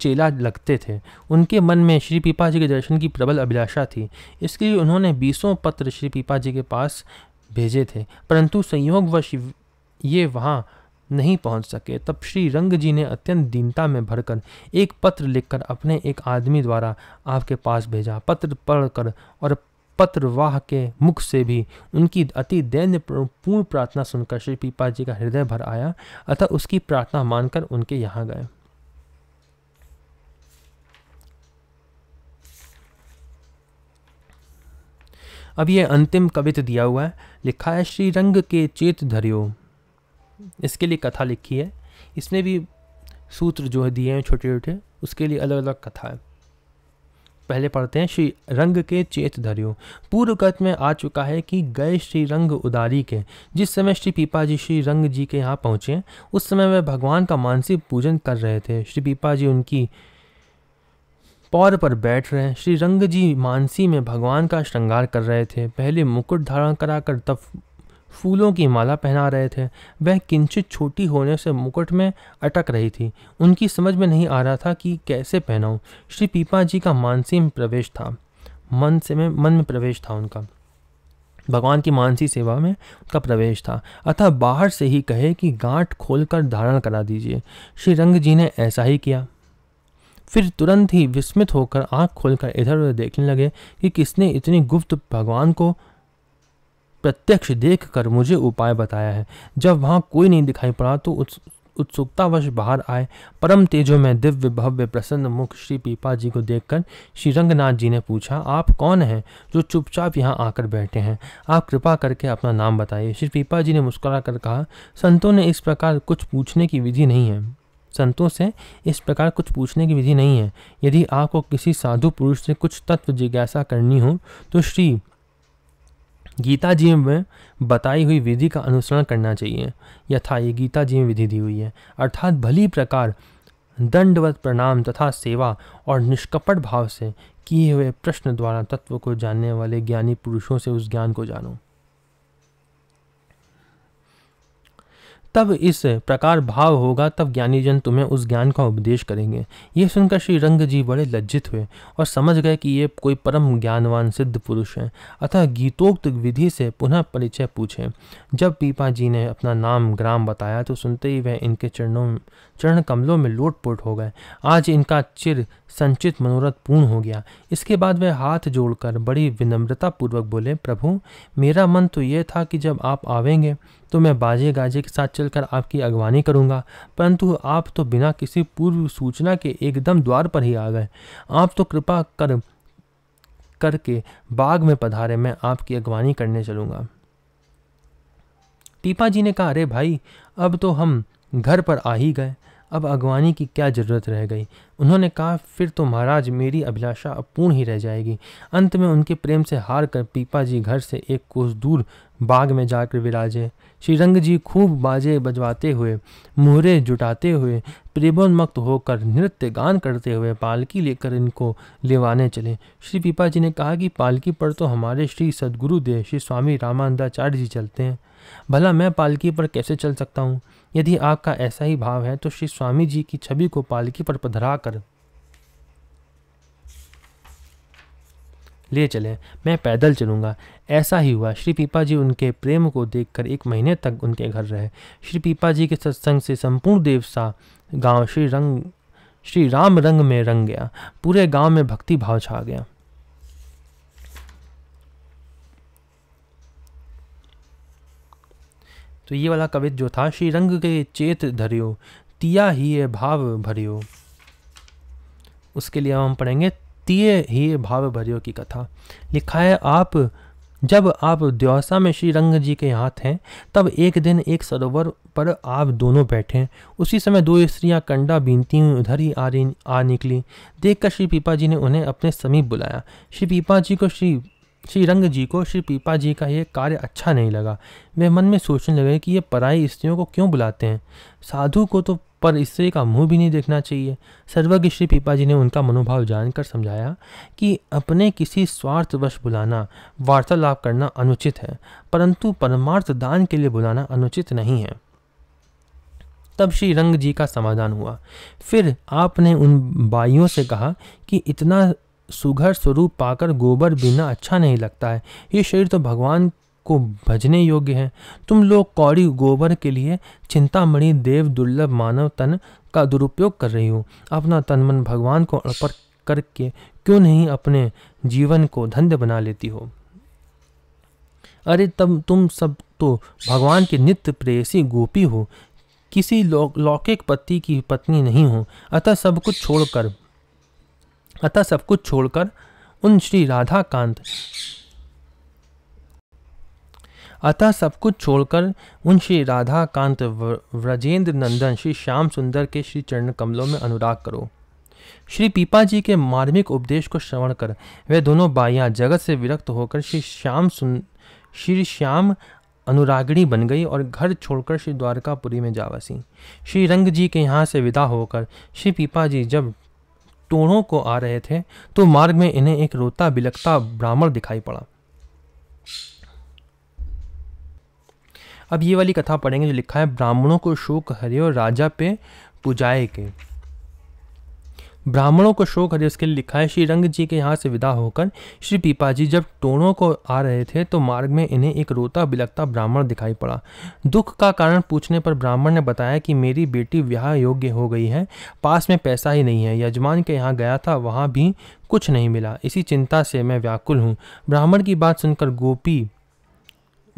चेला लगते थे उनके मन में श्री पीपा जी के दर्शन की प्रबल अभिलाषा थी इसके लिए उन्होंने बीसों पत्र श्री पीपा जी के पास भेजे थे परंतु संयोगवश ये वहाँ नहीं पहुँच सके तब श्री रंग जी ने अत्यंत दीनता में भरकर एक पत्र लिखकर अपने एक आदमी द्वारा आपके पास भेजा पत्र पढ़कर और पत्रवाह के मुख से भी उनकी अति दैन्य पूर्ण प्रार्थना सुनकर श्री पीपा जी का हृदय भर आया अतः उसकी प्रार्थना मानकर उनके यहाँ गए अब ये अंतिम कवित दिया हुआ है लिखा है श्री रंग के चेत धर्यो इसके लिए कथा लिखी है इसमें भी सूत्र जो है दिए हैं छोटे छोटे उसके लिए अलग अलग कथा है पहले पढ़ते हैं श्री रंग के चेत धर्यो पूर्व कथ में आ चुका है कि गए श्री रंग उदारी के जिस समय श्री पीपा जी श्री रंग जी के यहाँ पहुँचे उस समय वह भगवान का मानसिक पूजन कर रहे थे श्री पीपा जी उनकी पौर पर बैठ रहे श्री रंग जी मानसी में भगवान का श्रृंगार कर रहे थे पहले मुकुट धारण कराकर तब फूलों की माला पहना रहे थे वह किंचित छोटी होने से मुकुट में अटक रही थी उनकी समझ में नहीं आ रहा था कि कैसे पहनाऊं श्री पीपा जी का मानसी में प्रवेश था मन से में मन में प्रवेश था उनका भगवान की मानसी सेवा में उनका प्रवेश था अतः बाहर से ही कहे कि गांठ खोलकर धारण करा दीजिए श्री रंग जी ने ऐसा ही किया फिर तुरंत ही विस्मित होकर आंख खोलकर इधर उधर देखने लगे कि किसने इतनी गुप्त भगवान को प्रत्यक्ष देख कर मुझे उपाय बताया है जब वहाँ कोई नहीं दिखाई पड़ा तो उस उत्सुकतावश बाहर आए परम तेजो में दिव्य भव्य प्रसन्न मुख श्री पीपा जी को देखकर श्री रंगनाथ जी ने पूछा आप कौन हैं जो चुपचाप यहाँ आकर बैठे हैं आप कृपा करके अपना नाम बताइए श्री पीपा जी ने मुस्कुरा कर कहा संतों ने इस प्रकार कुछ पूछने की विधि नहीं है संतों से इस प्रकार कुछ पूछने की विधि नहीं है यदि आपको किसी साधु पुरुष से कुछ तत्व जिज्ञासा करनी हो तो श्री गीता जी में बताई हुई विधि का अनुसरण करना चाहिए यथा ये गीता जी में विधि दी हुई है अर्थात भली प्रकार दंडवत प्रणाम तथा सेवा और निष्कपट भाव से किए हुए प्रश्न द्वारा तत्व को जानने वाले ज्ञानी पुरुषों से उस ज्ञान को जानो तब इस प्रकार भाव होगा तब ज्ञानी जन तुम्हें उस ज्ञान का उपदेश करेंगे ये सुनकर श्री रंग जी बड़े लज्जित हुए और समझ गए कि ये कोई परम ज्ञानवान सिद्ध पुरुष हैं अतः गीतोक्त विधि से पुनः परिचय पूछे जब पीपा जी ने अपना नाम ग्राम बताया तो सुनते ही वह इनके चरणों चरण कमलों में लोटपोट हो गए आज इनका चिर संचित मनोरथ पूर्ण हो गया इसके बाद वह हाथ जोड़कर बड़ी विनम्रतापूर्वक बोले प्रभु मेरा मन तो यह था कि जब आप आवेंगे तो मैं बाजे गाजे के साथ चलकर आपकी अगवानी करूंगा परंतु आप तो बिना किसी पूर्व सूचना के एकदम द्वार पर ही आ गए आप तो कृपा कर करके बाग में पधारे मैं आपकी अगवानी करने चलूँगा टीपा जी ने कहा अरे भाई अब तो हम घर पर आ ही गए अब अगवानी की क्या जरूरत रह गई उन्होंने कहा फिर तो महाराज मेरी अभिलाषा अपूर्ण ही रह जाएगी अंत में उनके प्रेम से हार कर पीपा जी घर से एक कोस दूर बाग में जाकर विराजे श्रीरंग जी खूब बाजे बजवाते हुए मुहरे जुटाते हुए प्रेमोन्मक्त होकर नृत्य गान करते हुए पालकी लेकर इनको लेवाने चले श्री पीपा जी ने कहा कि पालकी पर तो हमारे श्री सदगुरुदेव श्री स्वामी रामानंदाचार्य जी चलते हैं भला मैं पालकी पर कैसे चल सकता हूँ यदि आपका ऐसा ही भाव है तो श्री स्वामी जी की छवि को पालकी पर पधरा कर ले चले मैं पैदल चलूँगा ऐसा ही हुआ श्री पीपा जी उनके प्रेम को देखकर एक महीने तक उनके घर रहे श्री पीपा जी के सत्संग से संपूर्ण देवसा गांव श्री रंग श्री राम रंग में रंग गया पूरे गांव में भक्ति भाव छा गया तो ये वाला कवित जो था श्री रंग के चेत धरियो तिया ही ये भाव भरियो उसके लिए हम पढ़ेंगे तिये ही भाव भरियो की कथा लिखा है आप जब आप द्योसा में श्री रंग जी के हाथ हैं तब एक दिन एक सरोवर पर आप दोनों बैठे उसी समय दो स्त्रियां कंडा बीनती हुई उधर ही आ रही आ निकली देखकर श्री पीपा जी ने उन्हें अपने समीप बुलाया श्री पीपा जी को श्री श्री रंग जी को श्री पीपा जी का यह कार्य अच्छा नहीं लगा वे मन में सोचने लगे कि ये पराई स्त्रियों को क्यों बुलाते हैं साधु को तो पर स्त्री का मुंह भी नहीं देखना चाहिए सर्वज्ञ श्री पीपा जी ने उनका मनोभाव जानकर समझाया कि अपने किसी स्वार्थवश बुलाना वार्तालाप करना अनुचित है परंतु परमार्थ दान के लिए बुलाना अनुचित नहीं है तब श्री रंग जी का समाधान हुआ फिर आपने उन बाइयों से कहा कि इतना सुघर स्वरूप पाकर गोबर बिना अच्छा नहीं लगता है ये शरीर तो भगवान को भजने योग्य है तुम लोग कौड़ी गोबर के लिए चिंतामणि देव दुर्लभ मानव तन का दुरुपयोग कर रही हो अपना तन मन भगवान को अर्पण करके क्यों नहीं अपने जीवन को धन्य बना लेती हो अरे तब तुम सब तो भगवान के नित्य प्रेयसी गोपी हो किसी लौकिक पति की पत्नी नहीं हो अतः सब कुछ छोड़कर अतः सब कुछ छोड़कर उन श्री राधा कांत अतः सब कुछ छोड़कर उन श्री राधा कांत व्रजेंद्र नंदन श्री श्याम सुंदर के श्री चरण कमलों में अनुराग करो श्री पीपा जी के मार्मिक उपदेश को श्रवण कर वे दोनों बाइयाँ जगत से विरक्त होकर श्री श्याम सुन श्री श्याम अनुरागिणी बन गई और घर छोड़कर श्री द्वारकापुरी में जा बसी श्री रंग जी के यहाँ से विदा होकर श्री पीपा जी जब टोड़ों को आ रहे थे तो मार्ग में इन्हें एक रोता बिलखता ब्राह्मण दिखाई पड़ा अब ये वाली कथा पढ़ेंगे जो लिखा है ब्राह्मणों को शोक हरे और राजा पे पुजाए के ब्राह्मणों को शोक हरे उसके लिए लिखा है श्री रंग जी के यहाँ से विदा होकर श्री पीपा जी जब टोणों को आ रहे थे तो मार्ग में इन्हें एक रोता बिलकता ब्राह्मण दिखाई पड़ा दुख का कारण पूछने पर ब्राह्मण ने बताया कि मेरी बेटी विवाह योग्य हो गई है पास में पैसा ही नहीं है यजमान के यहाँ गया था वहाँ भी कुछ नहीं मिला इसी चिंता से मैं व्याकुल हूँ ब्राह्मण की बात सुनकर गोपी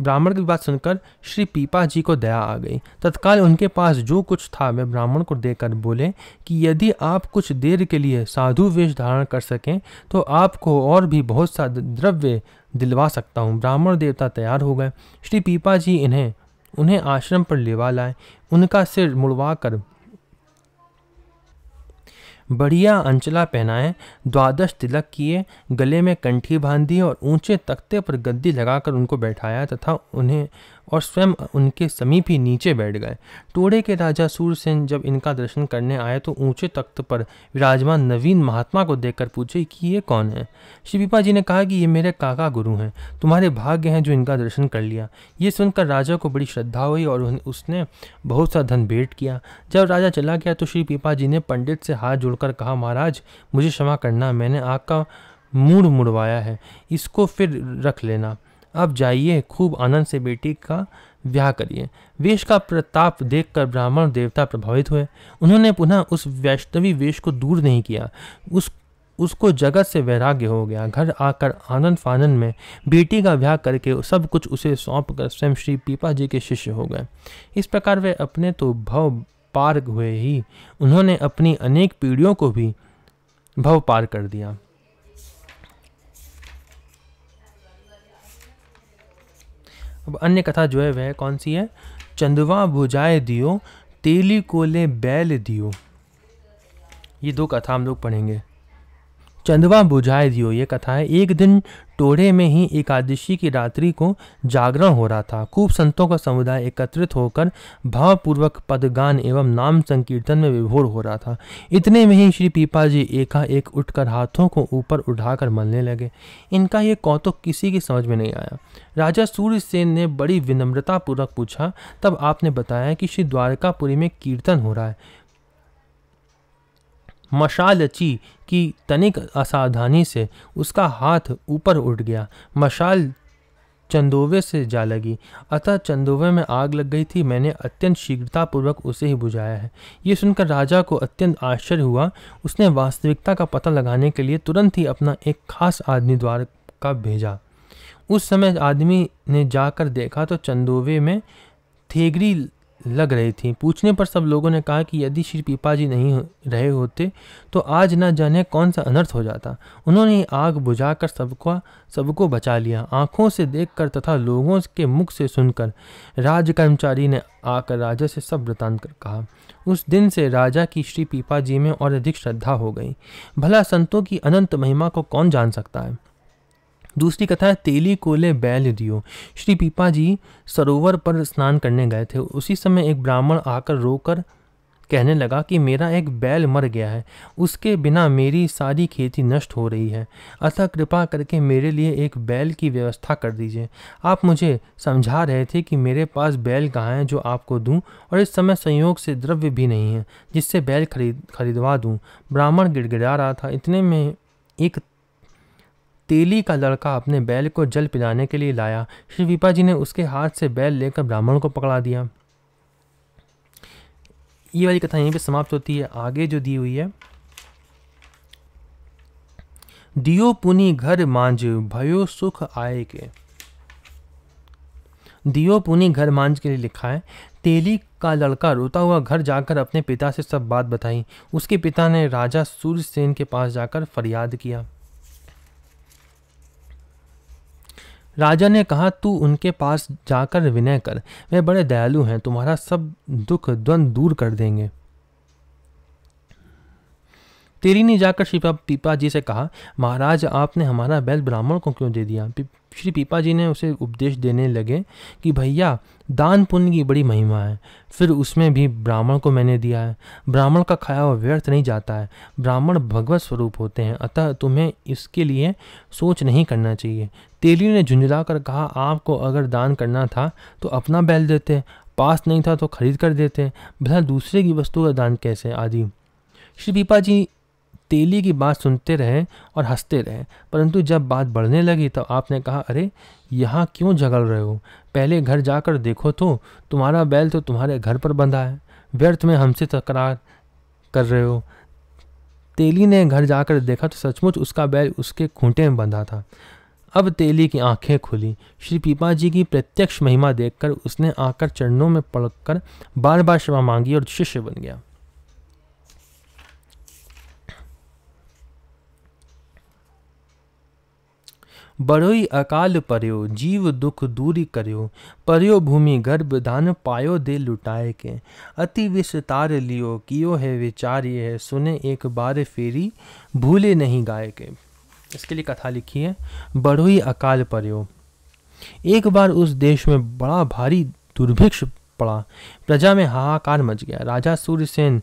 ब्राह्मण की बात सुनकर श्री पीपा जी को दया आ गई तत्काल उनके पास जो कुछ था वे ब्राह्मण को देकर बोले कि यदि आप कुछ देर के लिए साधु वेश धारण कर सकें तो आपको और भी बहुत सा द्रव्य दिलवा सकता हूँ ब्राह्मण देवता तैयार हो गए श्री पीपा जी इन्हें उन्हें आश्रम पर लेवा लाए उनका सिर मुड़वा कर बढ़िया अंचला पहनाए द्वादश तिलक किए गले में कंठी बांधी और ऊंचे तख्ते पर गद्दी लगाकर उनको बैठाया तथा उन्हें और स्वयं उनके समीप ही नीचे बैठ गए टोड़े के राजा सूरसेन जब इनका दर्शन करने आए तो ऊंचे तख्त पर विराजमान नवीन महात्मा को देखकर पूछे कि ये कौन है पिपा जी ने कहा कि ये मेरे काका गुरु हैं तुम्हारे भाग्य हैं जो इनका दर्शन कर लिया ये सुनकर राजा को बड़ी श्रद्धा हुई और उसने बहुत सा धन भेंट किया जब राजा चला गया तो श्री पीपा जी ने पंडित से हाथ जोड़कर कहा महाराज मुझे क्षमा करना मैंने आग का मूड मुड़वाया है इसको फिर रख लेना अब जाइए खूब आनंद से बेटी का ब्याह करिए वेश का प्रताप देखकर ब्राह्मण देवता प्रभावित हुए उन्होंने पुनः उस वैष्णवी वेश को दूर नहीं किया उस उसको जगत से वैराग्य हो गया घर आकर आनंद फानंद में बेटी का विवाह करके सब कुछ उसे सौंप कर स्वयं श्री पीपा जी के शिष्य हो गए इस प्रकार वे अपने तो भव पार हुए ही उन्होंने अपनी अनेक पीढ़ियों को भी भव पार कर दिया अब अन्य कथा जो है वह कौन सी है चंदवा बुझाए दियो तेली कोले बैल दियो ये दो कथा हम लोग पढ़ेंगे चंदवा बुझाए दियो ये कथा है एक दिन टोड़े में ही एकादशी की रात्रि को जागरण हो रहा था खूब संतों का समुदाय एकत्रित होकर भावपूर्वक पदगान एवं नाम संकीर्तन में विभोर हो रहा था इतने में ही श्री पीपा जी एकाएक उठकर हाथों को ऊपर उठाकर मलने लगे इनका ये कौतुक किसी की समझ में नहीं आया राजा सूर्यसेन ने बड़ी विनम्रतापूर्वक पूछा तब आपने बताया कि श्री द्वारकापुरी में कीर्तन हो रहा है मशालची कि तनिक असावधानी से उसका हाथ ऊपर उठ गया मशाल चंदोवे से जा लगी अतः चंदोवे में आग लग गई थी मैंने अत्यंत शीघ्रतापूर्वक उसे ही बुझाया है ये सुनकर राजा को अत्यंत आश्चर्य हुआ उसने वास्तविकता का पता लगाने के लिए तुरंत ही अपना एक खास आदमी द्वार का भेजा उस समय आदमी ने जाकर देखा तो चंदोवे में थेगरी लग रही थी पूछने पर सब लोगों ने कहा कि यदि श्री जी नहीं रहे होते तो आज न जाने कौन सा अनर्थ हो जाता उन्होंने आग बुझाकर सबको सबको बचा लिया आंखों से देखकर तथा लोगों के मुख से सुनकर राज कर्मचारी ने आकर राजा से सब वृतांत कर कहा उस दिन से राजा की श्री जी में और अधिक श्रद्धा हो गई भला संतों की अनंत महिमा को कौन जान सकता है दूसरी कथा है तेली कोले बैल दियो श्री पीपा जी सरोवर पर स्नान करने गए थे उसी समय एक ब्राह्मण आकर रोकर कहने लगा कि मेरा एक बैल मर गया है उसके बिना मेरी सारी खेती नष्ट हो रही है अतः कृपा करके मेरे लिए एक बैल की व्यवस्था कर दीजिए आप मुझे समझा रहे थे कि मेरे पास बैल कहाँ है जो आपको दूँ और इस समय संयोग से द्रव्य भी नहीं है जिससे बैल खरीद खरीदवा दूँ ब्राह्मण गिड़गिड़ा रहा था इतने में एक तेली का लड़का अपने बैल को जल पिलाने के लिए लाया श्री विपा जी ने उसके हाथ से बैल लेकर ब्राह्मण को पकड़ा दिया ये वाली कथा यहीं पे समाप्त होती है आगे जो दी हुई है दियो पुनी घर मांझ भयो सुख आए के दियो पुनी घर मांझ के लिए लिखा है तेली का लड़का रोता हुआ घर जाकर अपने पिता से सब बात बताई उसके पिता ने राजा सूर्यसेन के पास जाकर फरियाद किया राजा ने कहा तू उनके पास जाकर विनय कर वे बड़े दयालु हैं तुम्हारा सब दुख द्वंद दूर कर देंगे तेरी ने जाकर शिपा पीपा जी से कहा महाराज आपने हमारा बैल ब्राह्मण को क्यों दे दिया श्री पीपा जी ने उसे उपदेश देने लगे कि भैया दान पुण्य की बड़ी महिमा है फिर उसमें भी ब्राह्मण को मैंने दिया है ब्राह्मण का खाया हुआ व्यर्थ नहीं जाता है ब्राह्मण भगवत स्वरूप होते हैं अतः तुम्हें इसके लिए सोच नहीं करना चाहिए तेली ने झुंझला कर कहा आपको अगर दान करना था तो अपना बैल देते पास नहीं था तो खरीद कर देते भला दूसरे की वस्तु का दान कैसे आदि श्री पीपा जी तेली की बात सुनते रहें और हंसते रहें परंतु जब बात बढ़ने लगी तब तो आपने कहा अरे यहाँ क्यों झगड़ रहे हो पहले घर जाकर देखो तो तुम्हारा बैल तो तुम्हारे घर पर बंधा है व्यर्थ में हमसे तकरार कर रहे हो तेली ने घर जाकर देखा तो सचमुच उसका बैल उसके खूंटे में बंधा था अब तेली की आंखें खुली श्री पीपा जी की प्रत्यक्ष महिमा देखकर उसने आकर चरणों में पड़कर बार बार क्षमा मांगी और शिष्य बन गया बड़ोई अकाल पर्यो जीव दुख दूरी करो पर्यो भूमि गर्भ दान पायो दे लुटाए के अति विस्तार लियो कियो है विचार ये है सुने एक बार फेरी भूले नहीं गाय के इसके लिए कथा लिखी है बड़ोई अकाल पर्यो एक बार उस देश में बड़ा भारी दुर्भिक्ष पड़ा प्रजा में हाहाकार मच गया राजा सूर्यसेन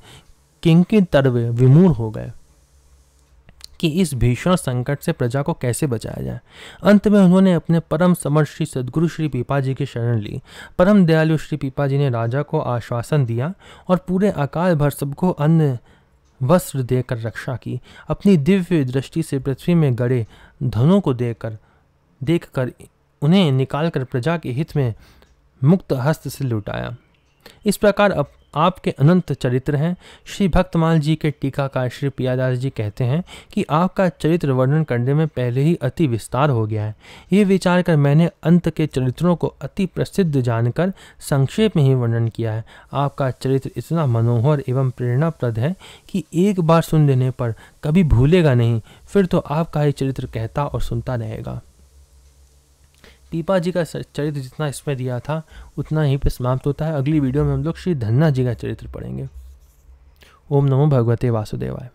किंकित तरवे विमूर हो गए कि इस भीषण संकट से प्रजा को कैसे बचाया जाए अंत में उन्होंने अपने परम समर्थ श्री सदगुरु श्री पीपा जी की शरण ली परम दयालु श्री पीपा जी ने राजा को आश्वासन दिया और पूरे अकाल भर सबको अन्न वस्त्र देकर रक्षा की अपनी दिव्य दृष्टि से पृथ्वी में गड़े धनों को देकर देख कर उन्हें निकालकर प्रजा के हित में मुक्त हस्त से लुटाया इस प्रकार अप, आपके अनंत चरित्र हैं श्री भक्तमाल जी के टीकाकार श्री पियादास जी कहते हैं कि आपका चरित्र वर्णन करने में पहले ही अति विस्तार हो गया है ये विचार कर मैंने अंत के चरित्रों को अति प्रसिद्ध जानकर संक्षेप में ही वर्णन किया है आपका चरित्र इतना मनोहर एवं प्रेरणाप्रद है कि एक बार सुन लेने पर कभी भूलेगा नहीं फिर तो आपका ही चरित्र कहता और सुनता रहेगा पीपा जी का चरित्र जितना इसमें दिया था उतना ही पर समाप्त होता है अगली वीडियो में हम लोग श्री धन्ना जी का चरित्र पढ़ेंगे ओम नमो भगवते वासुदेवाय